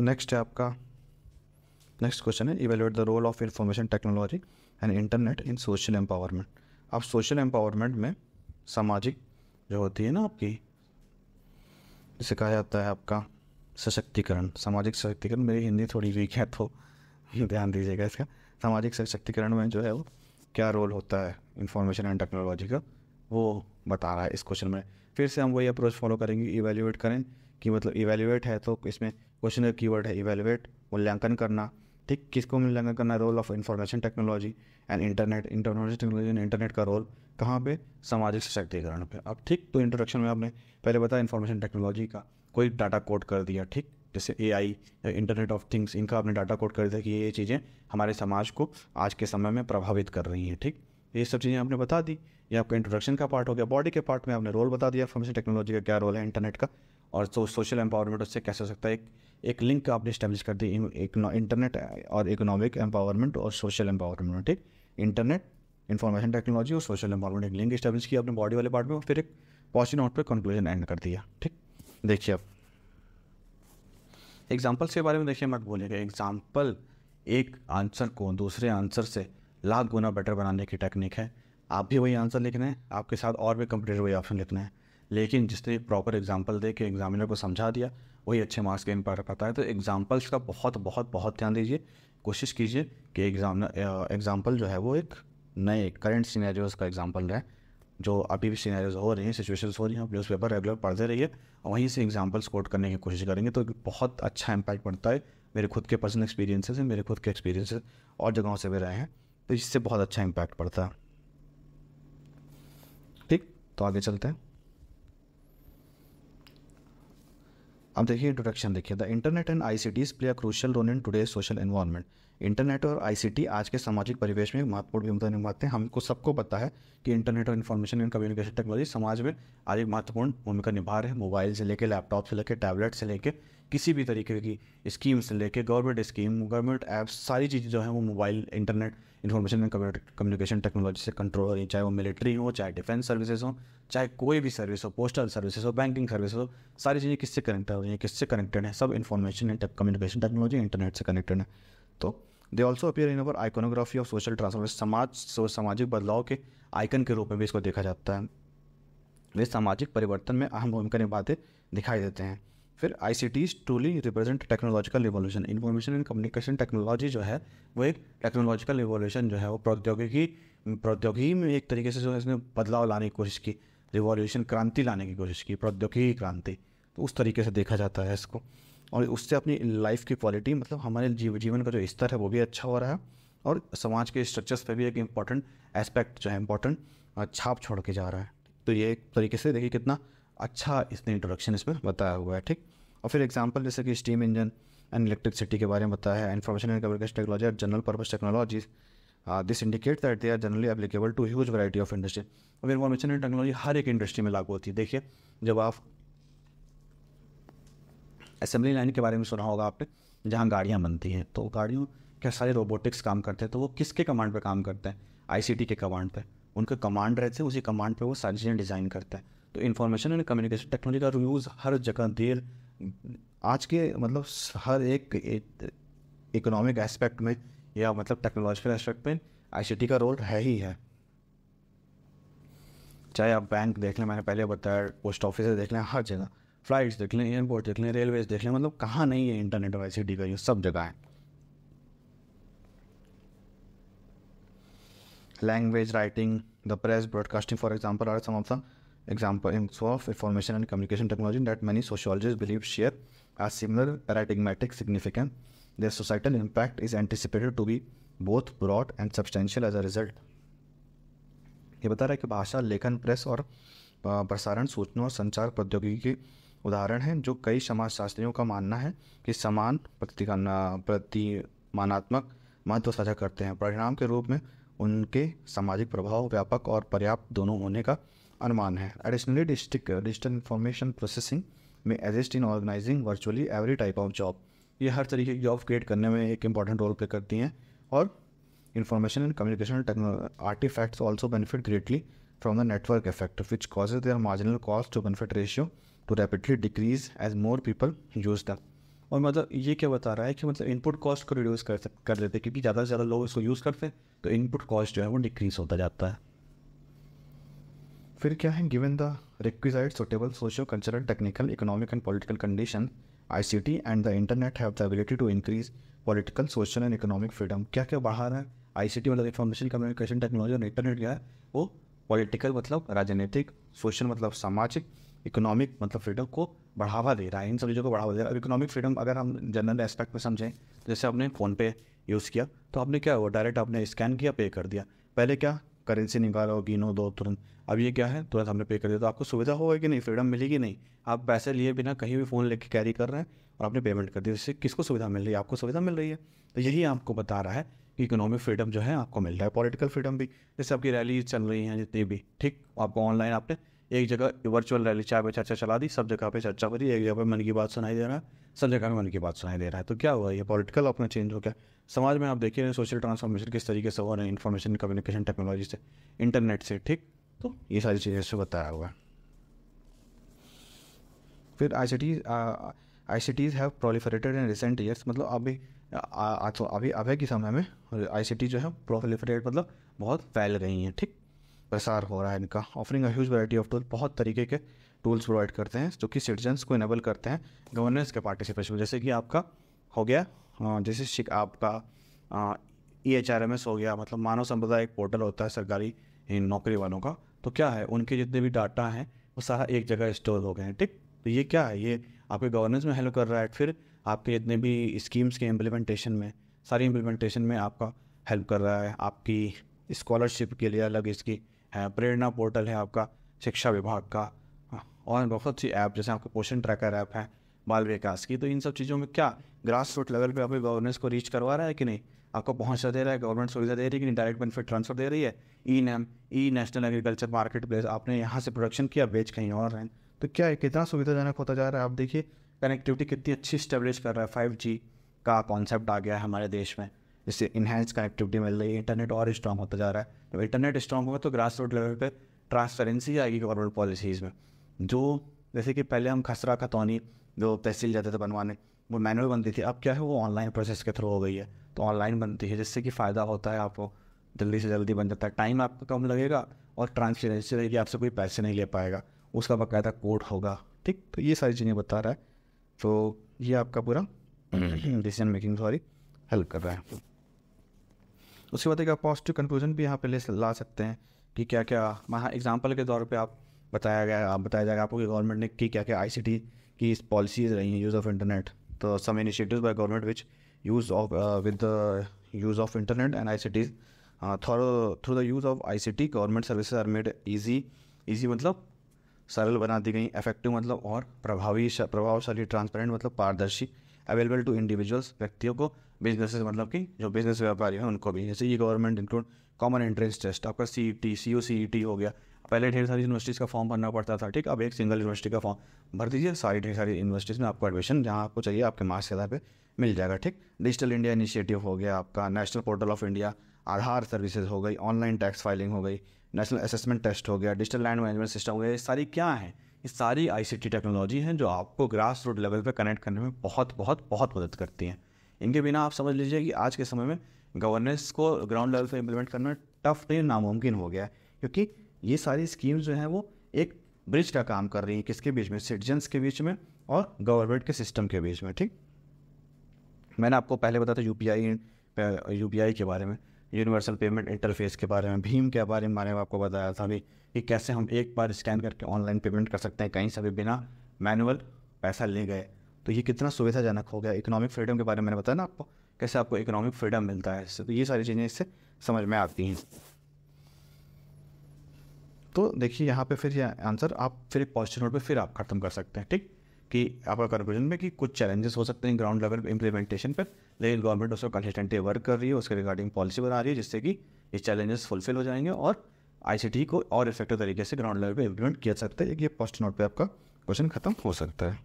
नेक्स्ट तो है आपका नेक्स्ट क्वेश्चन है evaluate the role of information technology and internet in social empowerment अब सोशल एम्पावरमेंट में सामाजिक जो होती है ना आपकी जिसे कहा जाता है आपका सशक्तिकरण सामाजिक सशक्तिकरण मेरी हिंदी थोड़ी वीक है तो ध्यान दीजिएगा इसका सामाजिक सशक्तिकरण में जो है वो क्या रोल होता है इंफॉर्मेशन एंड टेक्नोलॉजी का वो बता रहा है इस क्वेश्चन में फिर से हम वही अप्रोच फॉलो करेंगे इवेल्यूएट करें कि मतलब इवेल्यूएट है तो इसमें क्वेश्चन का कीवर्ड है इवेलुएट मूल्यांकन करना ठीक किसको मूल्यांकन करना role of information technology and internet information technology and internet का रोल कहाँ पे सामाजिक सशक्तिकरण पे अब ठीक तो इंट्रोडक्शन में आपने पहले बताया इन्फॉर्मेशन टेक्नोलॉजी का कोई डाटा कोड कर दिया ठीक जैसे A I internet of things इनका आपने डाटा कोड कर दिया कि ये ये चीज़ें हमारे समाज को आज के समय में प्रभावित कर रही हैं ठीक ये सब चीज़ें आपने बता दी ये आपका इंट्रोडक्शन का पार्ट हो गया बॉडी के पार्ट में आपने रोल बता दिया इंफॉर्मेशन टेक्नोलॉजी का क्या रोल है इंटरनेट का और सोशल एम्पावरमेंट उससे कैसे हो सकता है एक एक लिंक आपने स्टैब्लिश कर दी इंटरनेट और इकोनॉमिक एम्पावरमेंट और सोशल एम्पावरमेंट ठीक इंटरनेट इन्फॉर्मेशन टेक्नोलॉजी और सोशल एम्पावरमेंट एक लिंक स्टैब्लिश किया अपने बॉडी वाले पार्ट में और फिर एक पॉजिटिव नोट पर कंक्लूजन एंड कर दिया ठीक देखिए अब एग्जाम्पल्स के बारे में देखिए मत बोलेगा एग्जाम्पल एक आंसर को दूसरे आंसर से लाख गुना बेटर बनाने की टेक्निक है आप भी वही आंसर लिखना है आपके साथ और भी कंप्यूटर वही ऑप्शन लिखना है लेकिन जिसने प्रॉपर एग्जाम्पल दे के एग्जामिनर को समझा दिया वही अच्छे मार्क्स गेन कर पाता है तो एग्जाम्पल्स का बहुत बहुत बहुत ध्यान दीजिए कोशिश कीजिए कि एग्जाम एग्जाम्पल जो है वो एक नए करंट सीनैरियोज़ का एग्जाम्पल रहे जो अभी भी सीनैरियोज हो रही हैं सिचुएशंस हो रही हैं आप न्यूज़ पेपर रेगुलर पढ़ते रहिए और वहीं से एग्जाम्पल्स कोट करने की कोशिश करेंगे तो बहुत अच्छा इम्पैक्ट पड़ता है मेरे खुद के पर्सनल एक्सपीरियंसेस हैं मेरे खुद के एक्सपीरियंसेस और जगहों से भी रहे हैं तो इससे बहुत अच्छा इम्पैक्ट पड़ता है ठीक तो आगे चलते हैं अब देखिए इंट्रोडक्शन देखिए the internet and I C Ts play a crucial role in today social environment internet और टी आज के सामाजिक परिवेश में महत्वपूर्ण भूमिका निभाते हैं हमको सबको पता है कि इंटरनेट और इन्फॉर्मेशन एंड कम्युनिकेशन टेक्नोलॉजी समाज में आज एक महत्वपूर्ण भूमिका निभा रहे हैं मोबाइल से लेकर लैपटॉप से लेकर टैबलेट से लेकर किसी भी तरीके की स्कीम से लेके गवर्नमेंट स्कीम गवर्नमेंट ऐप्स सारी चीज़ें जो हैं वो mobile internet information and communication technology से कंट्रोल हो रही चाहे वो मिलिट्री हो चाहे डिफेंस सर्विसेज हो चाहे कोई भी सर्विस हो पोस्टल सर्विसेज हो बैंकिंग सर्विसेज हो सारी चीज़ें किससे कनेक्टेड हो रही हैं किससे कनेक्टेड है सब information and communication technology internet से कनेक्टेड है तो they also appear in our iconography of social transformation समाज सामाजिक बदलाव के आइकन के रूप में भी इसको देखा जाता है वे सामाजिक परिवर्तन में अहम भूमिका निभाते दिखाई देते हैं फिर I C Ts truly represent technological revolution information and communication technology जो है वो एक टेक्नोलॉजिकल रिवॉल्यूशन जो है वो प्रौद्योगिकी प्रौद्योगिकी में एक तरीके से जो है इसने बदलाव लाने की कोशिश की रिवॉल्यूशन क्रांति लाने की कोशिश की प्रौद्योगिकी क्रांति तो उस तरीके से देखा जाता है इसको और उससे अपनी लाइफ की क्वालिटी मतलब हमारे जीव जीवन का जो स्तर है वो भी अच्छा हो रहा है और समाज के स्ट्रक्चर्स पे भी एक इम्पॉर्टेंट एस्पेक्ट जो है इम्पॉर्टेंट छाप छोड़ के जा रहा है तो ये एक तरीके से देखिए कितना अच्छा इसने इंट्रोडक्शन इसमें बताया हुआ है ठीक और फिर एग्जाम्पल जैसे कि स्टीम इंजन एंड इलेक्ट्रिसिटी के बारे में बताया है इन्फॉर्मेशन एंड कम्युनिकेशन टेक्नोलॉजी और general purpose technology this indicate that they are generally applicable to huge variety of industry अब इन्फॉर्मेशन एंड टेक्नोलॉजी हर एक इंडस्ट्री में लागू होती है देखिए जब आप असेंबली लाइन के बारे में सुना होगा आपने जहाँ गाड़ियाँ बनती हैं तो गाड़ियों के सारे रोबोटिक्स काम करते हैं तो वो किसके कमांड पर काम करते हैं टी के कमांड पर उनके कमांड रहते हैं उसी कमांड पर वो सारी चीज़ें डिज़ाइन करते हैं तो इन्फॉर्मेशन एंड कम्युनिकेशन टेक्नोलॉजी का यूज़ हर जगह देर आज के मतलब हर एक इकोनॉमिक एस्पेक्ट में या मतलब टेक्नोलॉजिकल एस्पेक्ट में आईसीटी का रोल है ही है चाहे आप बैंक देख लें मैंने पहले बताया पोस्ट ऑफिस देख लें हर जगह फ्लाइट्स देख लें एयरपोर्ट देख लें रेलवेज देख लें मतलब कहाँ नहीं है इंटरनेट और आई का यूज़ सब जगह है language writing the press broadcasting for example are some of example in of information and communication technology that many sociologists believe share a similar paradigmatic significance. Their societal impact is anticipated to be both broad and substantial as a result. ये बता रहा है कि भाषा लेखन press और प्रसारण सूचना और संचार प्रौद्योगिकी के उदाहरण हैं जो कई समाजशास्त्रियों का मानना है कि समान प्रतिमानात्मक महत्व साझा करते हैं परिणाम के रूप में उनके सामाजिक प्रभाव व्यापक और पर्याप्त दोनों होने का अनुमान है additionally district digital information processing में assist in organizing virtually every type of job ये हर तरीके की जॉब क्रिएट करने में एक इंपॉर्टेंट रोल प्ले करती हैं और information and communication artifacts also benefit greatly from the network effect which causes their marginal cost to benefit ratio to rapidly decrease as more people use the और मतलब ये क्या बता रहा है कि मतलब इनपुट कॉस्ट को रिड्यूस कर कर देते क्योंकि ज़्यादा से ज़्यादा लोग इसको यूज़ करते हैं तो इनपुट कॉस्ट जो है वो डिक्रीज होता जाता है फिर क्या है given the socio cultural technical economic and economic condition I C T and the internet have the ability to increase political social and economic freedom क्या क्या बाहर है आई सी टी मतलब इंफॉर्मेशन कम्युनिकेशन टेक्नोलॉजी और internet क्या है वो political मतलब राजनीतिक सोशल मतलब सामाजिक इकोनॉमिक मतलब फ्रीडम को बढ़ावा दे रहा है इन सब चीज़ों को बढ़ावा दे रहा है इकोनॉमिक फ्रीडम अगर हम जनरल एस्पेक्ट में समझें जैसे आपने फ़ोन पे यूज़ किया तो आपने क्या हुआ डायरेक्ट आपने स्कैन किया पे कर दिया पहले क्या करेंसी निकालो गिनो दो तुरंत अब ये क्या है तुरंत हमने पे कर दिया तो आपको सुविधा होगा कि नहीं फ्रीडम मिलेगी नहीं आप पैसे लिए बिना कहीं भी फ़ोन लेके कैरी कर रहे हैं और आपने पेमेंट कर दिया तो इससे किसको सुविधा मिल रही है आपको सुविधा मिल रही है तो यही आपको बता रहा है कि इकोनॉमिक फ्रीडम जो है आपको मिल रहा है पॉलिटिकल फ्रीडम भी जैसे आपकी रैली चल रही हैं जितनी भी ठीक आपको ऑनलाइन आपने एक जगह वर्चुअल रैली चाय पे चर्चा चला दी सब जगह पे चर्चा करी एक जगह पे मन की बात सुनाई दे रहा है सब जगह पे मन की बात सुनाई दे रहा है तो क्या हुआ ये पॉलिटिकल अपना चेंज हो गया समाज में आप देखिए सोशल ट्रांसफॉर्मेशन किस तरीके से हो रहे हैं इन्फॉर्मेशन कम्युनिकेशन टेक्नोलॉजी से इंटरनेट से ठीक तो ये सारी चीज़ें इससे बताया हुआ है फिर I C T I C Ts have proliferated in recent years मतलब अभी तो अभी अभी के समय में आई सी टी जो है प्रोलीफरेट मतलब बहुत फैल गई हैं ठीक प्रसार हो रहा है इनका offering as huge variety of tool बहुत तरीके के टूल्स प्रोवाइड करते हैं जो कि सिटीजन्स को इनेबल करते हैं गवर्नेंस के पार्टिसिपेशन जैसे कि आपका हो गया जैसे आपका E H R M S हो गया मतलब मानव संप्रदाय एक पोर्टल होता है सरकारी नौकरी वालों का तो क्या है उनके जितने भी डाटा हैं वो सारा एक जगह स्टोर हो गए हैं ठीक तो ये क्या है ये आपके गवर्नेंस में हेल्प कर रहा है फिर आपके जितने भी स्कीम्स के इम्प्लीमेंटेशन में सारी इम्प्लीमेंटेशन में आपका हेल्प कर रहा है आपकी स्कॉलरशिप के लिए अलग इसकी है प्रेरणा पोर्टल है आपका शिक्षा विभाग का हाँ, और बहुत सी ऐप जैसे आपके पोषण ट्रैकर ऐप है बाल विकास की तो इन सब चीज़ों में क्या ग्रास रूट लेवल पे आप गवर्नेंस को रीच करवा रहा है कि नहीं आपको पहुंचा तो दे रहा है गवर्नमेंट सुविधा दे रही है कि नहीं डायरेक्ट बेनिफिट ट्रांसफर दे रही है e NAM E national agriculture market place आपने यहाँ से प्रोडक्शन किया बेच कहीं और हैं तो क्या है कितना सुविधाजनक होता जा रहा है आप देखिए कनेक्टिविटी कितनी अच्छी स्टेब्लिश कर रहा है फाइव जी का कॉन्सेप्ट आ गया है हमारे देश में जिससे इन्हेंस कनेक्टिविटी मिल रही है इंटरनेट और स्ट्रॉन्ग होता जा रहा है जब इंटरनेट स्ट्रॉन्ग होगा तो ग्रास रूट लेवल पर ट्रांसपेरेंसी आएगी गवर्नमेंट पॉलिसीज़ में जो जैसे कि पहले हम खसरा खतौनी जो तहसील जाते थे बनवाने वो मैनुअल बनती थी अब क्या है वो ऑनलाइन प्रोसेस के थ्रू हो गई है तो ऑनलाइन बनती है जिससे कि फ़ायदा होता है आपको जल्दी से जल्दी बन जाता है टाइम आपको कम लगेगा और ट्रांसपेरेंसी रहेगी आपसे कोई पैसे नहीं ले पाएगा उसका बाकायदा कोर्ट होगा ठीक तो ये सारी चीज़ें बता रहा है तो ये आपका पूरा डिसीजन मेकिंग सॉरी हेल्प कर रहा है उसके बाद एक आप पॉजिटिव कंक्लूजन भी यहाँ पे ले ला सकते हैं कि क्या क्या वहाँ एग्जाम्पल के तौर पर आप बताया गया आप बताया जाएगा आपको कि गवर्नमेंट ने की क्या क्या आई की इस पॉलिसीज रही हैं यूज़ ऑफ इंटरनेट तो some initiative by government which use of with the use of internet and I C through through the use of I C T government service are made easy easy मतलब सरल बना दी गई effective मतलब और प्रभावी प्रभावशाली transparent मतलब पारदर्शी अवेलेबल टू इंडिविजुअल्स व्यक्तियों को बिजनेस मतलब कि जो बिजनेस व्यापारी हैं उनको भी जैसे ये government include common entrance test आपका C E T C U C E T हो गया पहले ढेर सारी यूनिवर्सिटीज़ का फॉर्म भरना पड़ता था ठीक अब एक सिंगल यूनिवर्सिटी का फॉर्म भर दीजिए सारी ढेर सारी यूनिवर्सिटीज़ में आपको एडमिशन जहाँ आपको चाहिए आपके मार्क्स के आधार पर मिल जाएगा ठीक डिजिटल इंडिया इनिशिएटिव हो गया आपका national portal of India Aadhaar services हो गई ऑनलाइन टैक्स फाइलिंग हो गई नेशनल असेसमेंट टेस्ट हो गया डिजिटल लैंड मैनेजमेंट सिस्टम हो गया ये सारी क्या है ये सारी आईसीटी टेक्नोलॉजी हैं जो आपको ग्रास रूट लेवल पर कनेक्ट करने में बहुत बहुत बहुत मदद करती हैं इनके बिना आप समझ लीजिए कि आज के समय में गवर्नेंस को ग्राउंड लेवल पर इम्प्लीमेंट करना टफ नहीं नामुमकिन हो गया है क्योंकि ये सारी स्कीम्स जो हैं वो एक ब्रिज का काम कर रही हैं किसके बीच में सिटीजन्स के बीच में और गवर्नमेंट के सिस्टम के बीच में ठीक मैंने आपको पहले बताया था U P I U P I के बारे में यूनिवर्सल पेमेंट इंटरफेस के बारे में भीम के बारे में मैंने आपको बताया था अभी कि कैसे हम एक बार स्कैन करके ऑनलाइन पेमेंट कर सकते हैं कहीं से भी बिना मैनुअल पैसा ले गए तो ये कितना सुविधाजनक हो गया इकोनॉमिक फ्रीडम के बारे में मैंने बताया ना आपको कैसे आपको इकोनॉमिक फ्रीडम मिलता है इससे तो ये सारी चीज़ें इससे समझ में आती हैं तो देखिए यहाँ पे फिर ये आंसर आप फिर एक पॉजिटिव नोट पे फिर आप ख़त्म कर सकते हैं ठीक कि आपका कंक्लूजन में कि कुछ चैलेंजेस हो सकते हैं ग्राउंड लेवल इंप्लीमेंटेशन पर लेकिन गवर्नमेंट उसको कंसिस्टेंटली वर्क कर रही है उसके रिगार्डिंग पॉलिसी बना रही है जिससे कि ये चैलेंजेस फुलफिल हो जाएंगे और आईसीटी को और इफेक्टिव तरीके से ग्राउंड लेवल पर इम्प्लीमेंट किया सकता है ये फर्स्ट नोट पर आपका क्वेश्चन खत्म हो सकता है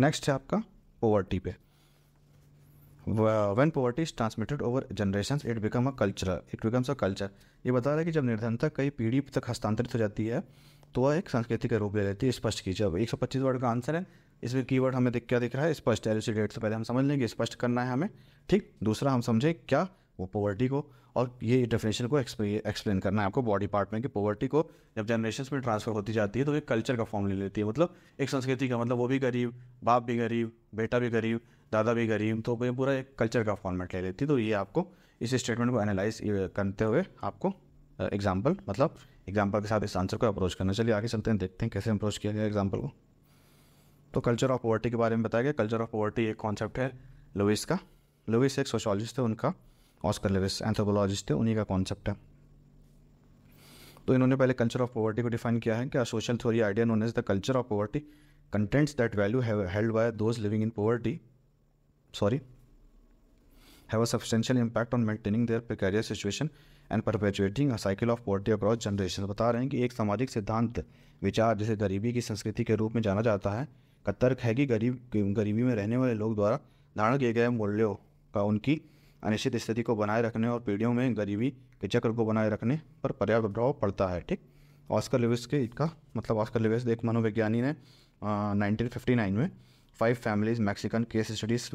नेक्स्ट है आपका पोवर्टी पे when poverty is transmitted over generation it become a culture it becomes a culture ये बता रहा है कि जब निर्धनता कई पीढ़ी तक हस्तांतरित हो जाती है तो एक संस्कृति का रूप ले लेती है स्पष्ट कीजिए अब एक सौ पच्चीस वर्ड का आंसर है इसमें की वर्ड हमें क्या दिख रहा है स्पष्ट डेट से तो पहले हम समझ लेंगे स्पष्ट करना है हमें ठीक दूसरा हम समझें क्या वो पॉवर्टी को और ये डेफिनेशन को एक्सप्लेन करना है आपको बॉडी पार्ट में कि पॉवर्टी को जब जनरेशन में ट्रांसफर होती जाती है तो एक कल्चर का फॉर्म ले लेती है मतलब एक संस्कृति का मतलब वो भी गरीब बाप भी गरीब बेटा भी गरीब दादा भी गरीब तो ये पूरा एक कल्चर का फॉर्मेट ले लेती है तो ये आपको इस स्टेटमेंट को एनालाइज करते हुए आपको एग्जाम्पल मतलब एग्जाम्पल के साथ इस आंसर को अप्रोच करना चलिए आगे चलते हैं देखते हैं कैसे अप्रोच किया गया एग्जाम्पल को तो कल्चर ऑफ पॉवर्टी के बारे में बताया गया कल्चर ऑफ पॉवर्टी एक कॉन्सेप्ट है लुइस का लुइस एक सोशोलॉजिस्ट थे उनका ऑस्कर लेविस एंथ्रोपोलॉजिस्ट थे उन्हीं का कॉन्सेप्ट है तो इन्होंने पहले कल्चर ऑफ पॉवर्टी को डिफाइन किया है क्या social theory idea known as the culture of poverty contents that value held by those living in poverty sorry have a substantial impact on maintaining their precarious situation and perpetuating a cycle of poverty across generation बता रहे हैं कि एक सामाजिक सिद्धांत विचार जिसे गरीबी की संस्कृति के रूप में जाना जाता है का तर्क है कि गरीब गरीबी में रहने वाले लोग द्वारा धारण किए गए मूल्यों का उनकी अनिश्चित स्थिति को बनाए रखने और पीढ़ियों में गरीबी के चक्र को बनाए रखने पर पर्याप्त प्रभाव पड़ता है ठीक ऑस्कर लिविस के इसका मतलब ऑस्कर लिविस एक मनोवैज्ञानी ने नाइनटीन फिफ्टी नाइन में five families Mexican case studies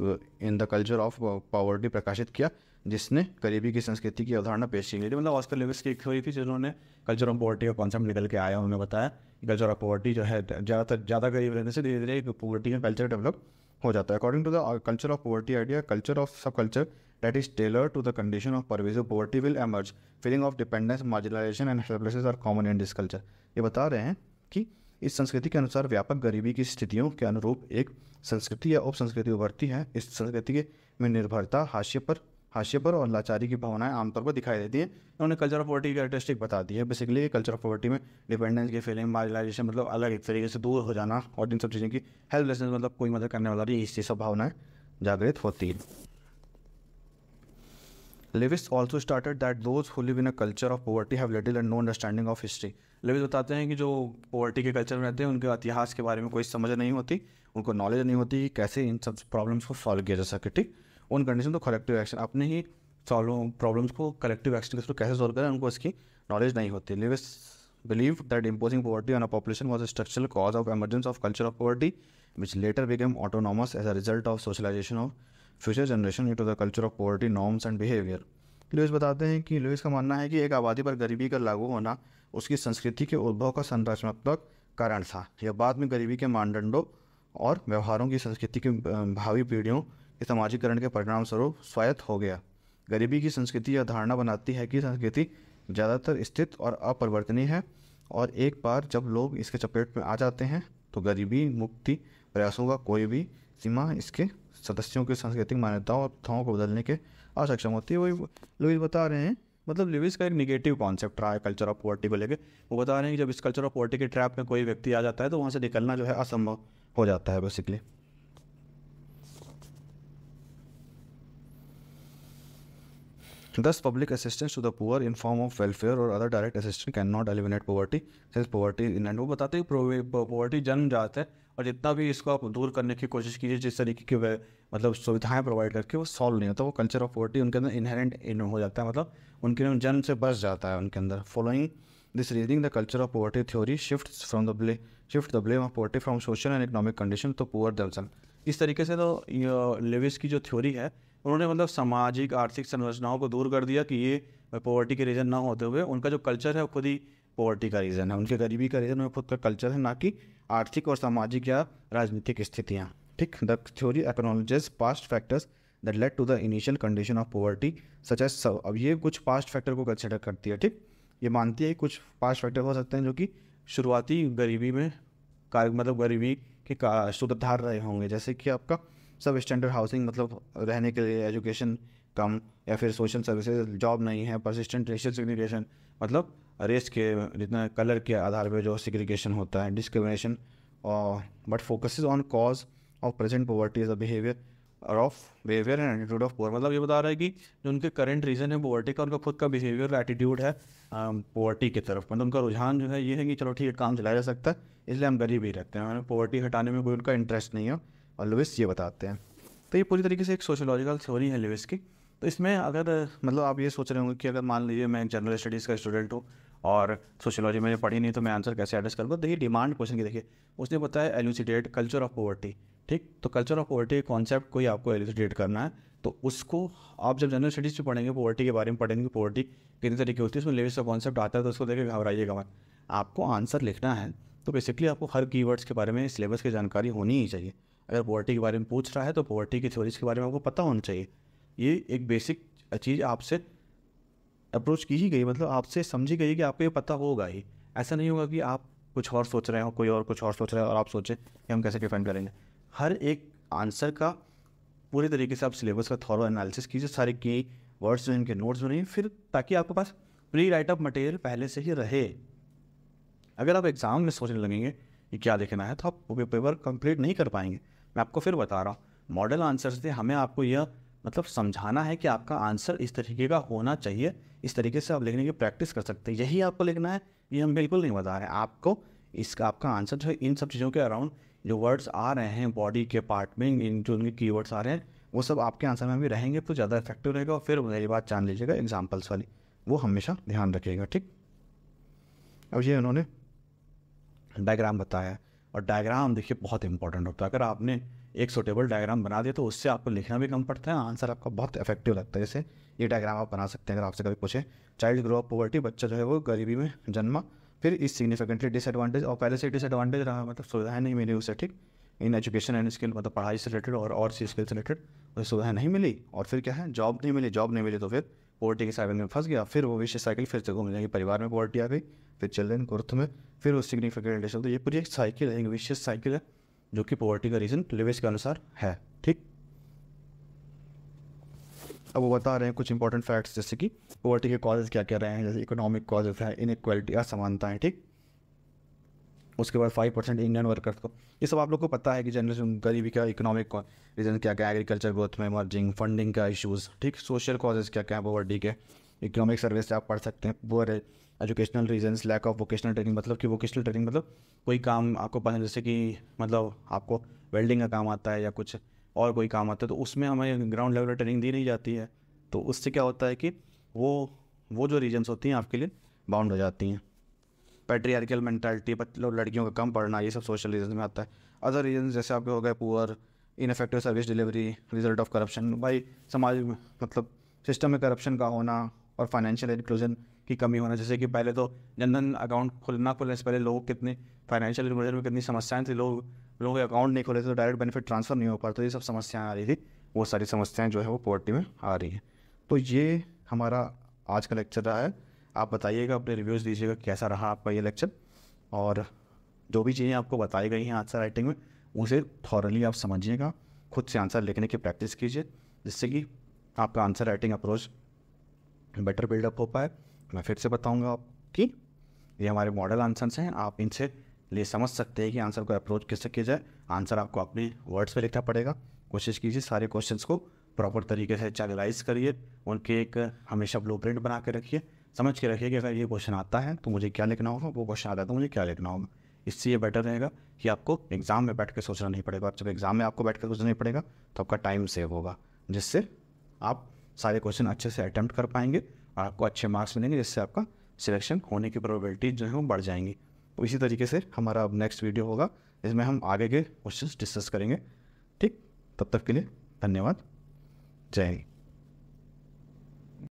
in the culture of poverty प्रकाशित किया जिसने करीबी की संस्कृति की अवधारणा पेश की गई थी मतलब ऑस्कर लेविस की एक थ्योरी थी जिन्होंने कल्चर ऑफ पॉवर्टी का कॉन्सेप्ट निकल के आया उन्होंने बताया कल्चर ऑफ पॉवर्टी जो है ज़्यादातर ज़्यादा गरीब रहने से धीरे धीरे पॉवर्टी का कल्चर डेवलप हो जाता है according to the culture of poverty idea culture of subculture that is tailor to the condition of pervasive poverty will emerge feeling of dependence marginalization and helplessness are common in this culture ये बता रहे हैं कि इस संस्कृति के अनुसार व्यापक गरीबी की स्थितियों के अनुरूप एक संस्कृति या उप संस्कृति उभरती है इस संस्कृति के में निर्भरता हाशिए पर हाशिए पर और लाचारी की भावनाएं आमतौर पर दिखाई देती हैं उन्होंने कल्चर ऑफ पॉवर्टी की कैरेक्टरिस्टिक बता दी है बेसिकली कल्चर ऑफ पॉवर्टी में डिपेंडेंस की फीलिंग मार्जिलाइजेशन मतलब अलग एक तरीके से दूर हो जाना और इन सब चीज़ों की हेल्पलेसनेस मतलब कोई मदद करने वाला नहीं इस चीज़ सब भावनाएं जागृत होती है Lewis also started that those who live in a culture of poverty have little and no understanding of history Lewis बताते हैं कि जो पोवर्टी के कल्चर में रहते हैं उनके इतिहास के बारे में कोई समझ नहीं होती उनको नॉलेज नहीं होती कि कैसे इन सब प्रॉब्लम्स को सॉल्व किया जा सके ठीक उन कंडीशन तो कलेक्टिव एक्शन अपने ही सॉल्व प्रॉब्लम्स को कलेक्टिव एक्शन के थ्रू कैसे सॉल्व करें उनको इसकी नॉलेज नहीं होती Lewis believe that imposing poverty on a population was a structural cause of emergence of culture of poverty which later became autonomous as a result of socialization of future generation to the culture of poverty norms and behaviour Lewis बताते हैं कि Louis का मानना है कि एक आबादी पर गरीबी का लागू होना उसकी संस्कृति के उद्भव का संरचनात्मक कारण था यह बाद में गरीबी के मानदंडों और व्यवहारों की संस्कृति की भावी पीढ़ियों कि समाजीकरण के परिणाम स्वरूप स्वायत्त हो गया गरीबी की संस्कृति यह धारणा बनाती है कि संस्कृति ज़्यादातर स्थित और अपरिवर्तनीय है और एक बार जब लोग इसके चपेट में आ जाते हैं तो गरीबी मुक्ति प्रयासों का कोई भी सीमा इसके सदस्यों की सांस्कृतिक मान्यताओं और प्रथाओं को बदलने के असक्षम होती है वही लुइस बता रहे हैं मतलब लिविस का एक निगेटिव कॉन्सेप्ट रहा है कल्चर ऑफ पॉवर्टी को लेकर वो बता रहे हैं कि जब इस कल्चर ऑफ पॉवर्टी के ट्रैप में कोई व्यक्ति आ जाता है तो वहाँ से निकलना जो है असंभव हो जाता है basically Thus, public assistance to the poor in form of welfare or other direct assistance cannot eliminate poverty since poverty in and वो बताते हैं poverty जाते है और जितना भी इसको आप दूर करने की कोशिश कीजिए जिस तरीके की वह मतलब सुविधाएं प्रोवाइड करके वो सॉल्व नहीं होता वो कल्चर ऑफ पोवर्टी उनके अंदर इनहेरेंट इन हो जाता है मतलब उनके जन्म से बस जाता है उनके अंदर following this reasoning the culture of poverty theory shift from the blame shift the blame of poverty from social and economic condition to poor दर्जन इस तरीके से तो लेविस की जो थ्योरी है उन्होंने मतलब सामाजिक आर्थिक संरचनाओं को दूर कर दिया कि ये पॉवर्टी के रीज़न ना होते हुए उनका जो कल्चर है वो खुद ही पॉवर्टी का रीज़न है उनके गरीबी का रीज़न खुद का कल्चर है ना कि आर्थिक और सामाजिक या राजनीतिक स्थितियाँ ठीक the theory acknowledge past factors that led to the initial condition of poverty such as सब अब ये कुछ पास्ट फैक्टर को कंसिडर करती है ठीक ये मानती है कुछ पास्ट फैक्टर हो सकते हैं जो कि शुरुआती गरीबी में कार मतलब गरीबी के का सूत्रधार रहे होंगे जैसे कि आपका सब स्टैंडर्ड हाउसिंग मतलब रहने के लिए एजुकेशन कम या फिर सोशल सर्विसेज जॉब नहीं है परसिस्टेंट रेशियल सिग्रीगेशन मतलब रेस के जितना कलर के आधार पर जो सिग्रीगेशन होता है डिस्क्रिमिनेशन और but focus on cause of present poverty is a behaviour और of behaviour and attitude of poor मतलब ये बता रहा है कि जो उनके करंट रीज़न है पोवर्टी का उनका खुद का बिहेवियर एटीट्यूड है पोवर्टी um, की तरफ मतलब उनका रुझान जो है ये है कि चलो ठीक है काम चलाया जा सकता है इसलिए हम गरीब ही रहते हैं पोवर्टी मतलब हटाने में कोई उनका इंटरेस्ट नहीं है और लुइस ये बताते हैं तो ये पूरी तरीके से एक सोशोलॉजिकल थ्योरी है लुइस की तो इसमें अगर मतलब आप ये सोच रहे होंगे कि अगर मान लीजिए मैं जनरल स्टडीज़ का स्टूडेंट हूँ और सोशोलॉजी मैंने पढ़ी नहीं तो मैं आंसर कैसे एड्रेस करूँगा देखिए डिमांड क्वेश्चन की देखिए उसने बताया एलुसिडेट कल्चर ऑफ पोवर्टी ठीक तो कल्चर ऑफ पोवर्टी कॉन्सेप्ट को ही आपको एलुसिडेट करना है तो उसको आप जब जनरल स्टडीज़ में पढ़ेंगे पॉवर्टी के बारे में पढ़ेंगे पोवर्टी कितने तरीके होती है उसमें लेविस का कॉन्सेप्ट आता है तो उसको देखे घबराइएगा मत आपको आंसर लिखना है तो बेसिकली आपको हर कीवर्ड्स के बारे में सिलेबस की जानकारी होनी ही चाहिए अगर पॉवर्टी के बारे में पूछ रहा है तो पॉवर्टी की थ्योरीज के बारे में आपको पता होना चाहिए ये एक बेसिक चीज़ आपसे अप्रोच की ही गई मतलब आपसे समझी गई कि आपको ये पता होगा ही ऐसा नहीं होगा कि आप कुछ और सोच रहे हो कोई और कुछ और सोच रहे हो और आप सोचें कि हम कैसे डिफेंड करेंगे हर एक आंसर का पूरे तरीके से आप सिलेबस का थॉरो एनालिसिस कीजिए सारे की वर्ड्स जो इनके नोट्स बनाइए फिर ताकि आपके पास प्री राइट अप मटेरियल पहले से ही रहे अगर आप एग्ज़ाम में सोचने लगेंगे कि क्या लिखना है तो आप वो पेपर कंप्लीट नहीं कर पाएंगे मैं आपको फिर बता रहा हूँ मॉडल आंसर से हमें आपको यह मतलब समझाना है कि आपका आंसर इस तरीके का होना चाहिए इस तरीके से आप लिखने की प्रैक्टिस कर सकते हैं यही आपको लिखना है ये हम बिल्कुल नहीं बता रहे हैं आपको इसका आपका आंसर जो है इन सब चीज़ों के अराउंड जो वर्ड्स आ रहे हैं बॉडी के पार्ट में इन जो उनके की आ रहे हैं वो सब आपके आंसर में भी रहेंगे तो ज़्यादा इफेक्टिव रहेगा और फिर मेरी बात जान लीजिएगा एग्जाम्पल्स वाली वो हमेशा ध्यान रखिएगा ठीक अब ये उन्होंने डायग्राम बताया और डायग्राम देखिए बहुत इंपॉर्टेंट होता है अगर आपने एक सोटेबल डायग्राम बना दिया तो उससे आपको लिखना भी कम पड़ता है आंसर आपका बहुत इफेक्टिव लगता है जैसे ये डायग्राम आप बना सकते हैं अगर आपसे कभी पूछे चाइल्ड ग्रो अप पॉवर्टी बच्चा जो है वो गरीबी में जन्मा फिर इस सिग्निफिकेंटली डिसएडवांटेज और पहले से डिसएडवांटेज रहा मतलब सुविधाएं नहीं मिली उसे ठीक इन एजुकेशन एंड स्किल मतलब पढ़ाई से रिलेटेड और और सी स्किल से रिलेटेड उसे सुविधाएं नहीं मिली और फिर क्या है जॉब नहीं मिली जॉब नहीं मिली तो फिर पोवर्टी के साइकिल में फंस गया फिर वो विशेष साइकिल फिर से घूम जाएगी परिवार में पॉवर्टी आ गई फिर चिल्ड्रेन ग्रोथ में फिर वो सिग्निफिकेंट रिलेशन तो ये पूरी एक साइकिल है एक विशेष साइकिल है जो कि पॉवर्टी का रीज़न लिवेज के अनुसार है ठीक अब वो बता रहे हैं कुछ इंपॉर्टेंट फैक्ट्स जैसे कि पॉवर्टी के कॉजेज क्या क्या रहे हैं जैसे इकोनॉमिक कॉजेज हैं इनक्वालिटी है ठीक उसके बाद फाइव परसेंट इंडियन वर्कर्स को ये सब आप लोग को पता है कि जनरल गरीबी का इकोनॉमिक रीज़न क्या क्या एग्रीकल्चर ग्रोथ में मर्जिंग फंडिंग का इशूज़ ठीक सोशल कॉजेज़ क्या क्या है पॉवर्टी के इकोनॉमिक सर्विस आप पढ़ सकते हैं poor educational reasons lack of vocational training मतलब कि वोकेशनल ट्रेनिंग मतलब कोई काम आपको पता जैसे कि मतलब आपको वेल्डिंग का काम आता है या कुछ और कोई काम आता है तो उसमें हमें ग्राउंड लेवल ट्रेनिंग दी नहीं जाती है तो उससे क्या होता है कि वो वो जो रीजन्स होती हैं आपके लिए बाउंड हो जाती हैं पेट्रियारिकल मैंटेलिटी मतलब लड़कियों का कम पढ़ना ये सब सोशल रीजन में आता है अदर रीजन जैसे आपके हो गए poor ineffective service delivery result of corruption भाई समाज में मतलब सिस्टम में करप्शन का होना और फाइनेंशियल इंक्लूजन की कमी होना जैसे कि पहले तो जनधन अकाउंट खुलना खुलने से पहले लोग कितने फाइनेंशियल इंक्लूजन में कितनी समस्याएं थी लोग लोगों के अकाउंट नहीं खोले थे तो डायरेक्ट बेनिफिट ट्रांसफ़र नहीं हो पाते ये सब समस्याएं आ रही थी वो सारी समस्याएं जो है वो पॉवर्टी में आ रही हैं तो ये हमारा आज का लेक्चर रहा है आप बताइएगा अपने रिव्यूज़ दीजिएगा कैसा रहा आपका ये लेक्चर और जो भी चीज़ें आपको बताई गई हैं आंसर राइटिंग में उसे थॉरली आप समझिएगा खुद से आंसर लिखने की प्रैक्टिस कीजिए जिससे कि आपका answer writing approach better build up हो पाए मैं फिर से बताऊँगा आप कि ये हमारे मॉडल आंसर्स हैं आप इनसे ले समझ सकते हैं कि आंसर को अप्रोच कैसे किया जाए आंसर आपको अपने वर्ड्स पर लिखना पड़ेगा कोशिश कीजिए सारे क्वेश्चंस को प्रॉपर तरीके से चैनलाइज करिए उनके एक हमेशा ब्लू प्रिंट बना के रखिए समझ के रखिए कि अगर ये क्वेश्चन आता है तो मुझे क्या लिखना होगा वो क्वेश्चन आता है तो मुझे क्या लिखना होगा इससे ये बेटर रहेगा कि आपको एग्ज़ाम में बैठ कर सोचना नहीं पड़ेगा जब एग्ज़ाम में आपको बैठ कर सोचना नहीं पड़ेगा तो आपका टाइम सेव होगा जिससे आप सारे क्वेश्चन अच्छे से अटैम्प्ट कर पाएंगे और आपको अच्छे मार्क्स मिलेंगे जिससे आपका सिलेक्शन होने की प्रोबेबिलिटी जो है वो बढ़ जाएंगी तो इसी तरीके से हमारा अब नेक्स्ट वीडियो होगा इसमें हम आगे के क्वेश्चन डिस्कस करेंगे ठीक तब तक के लिए धन्यवाद जय हिंद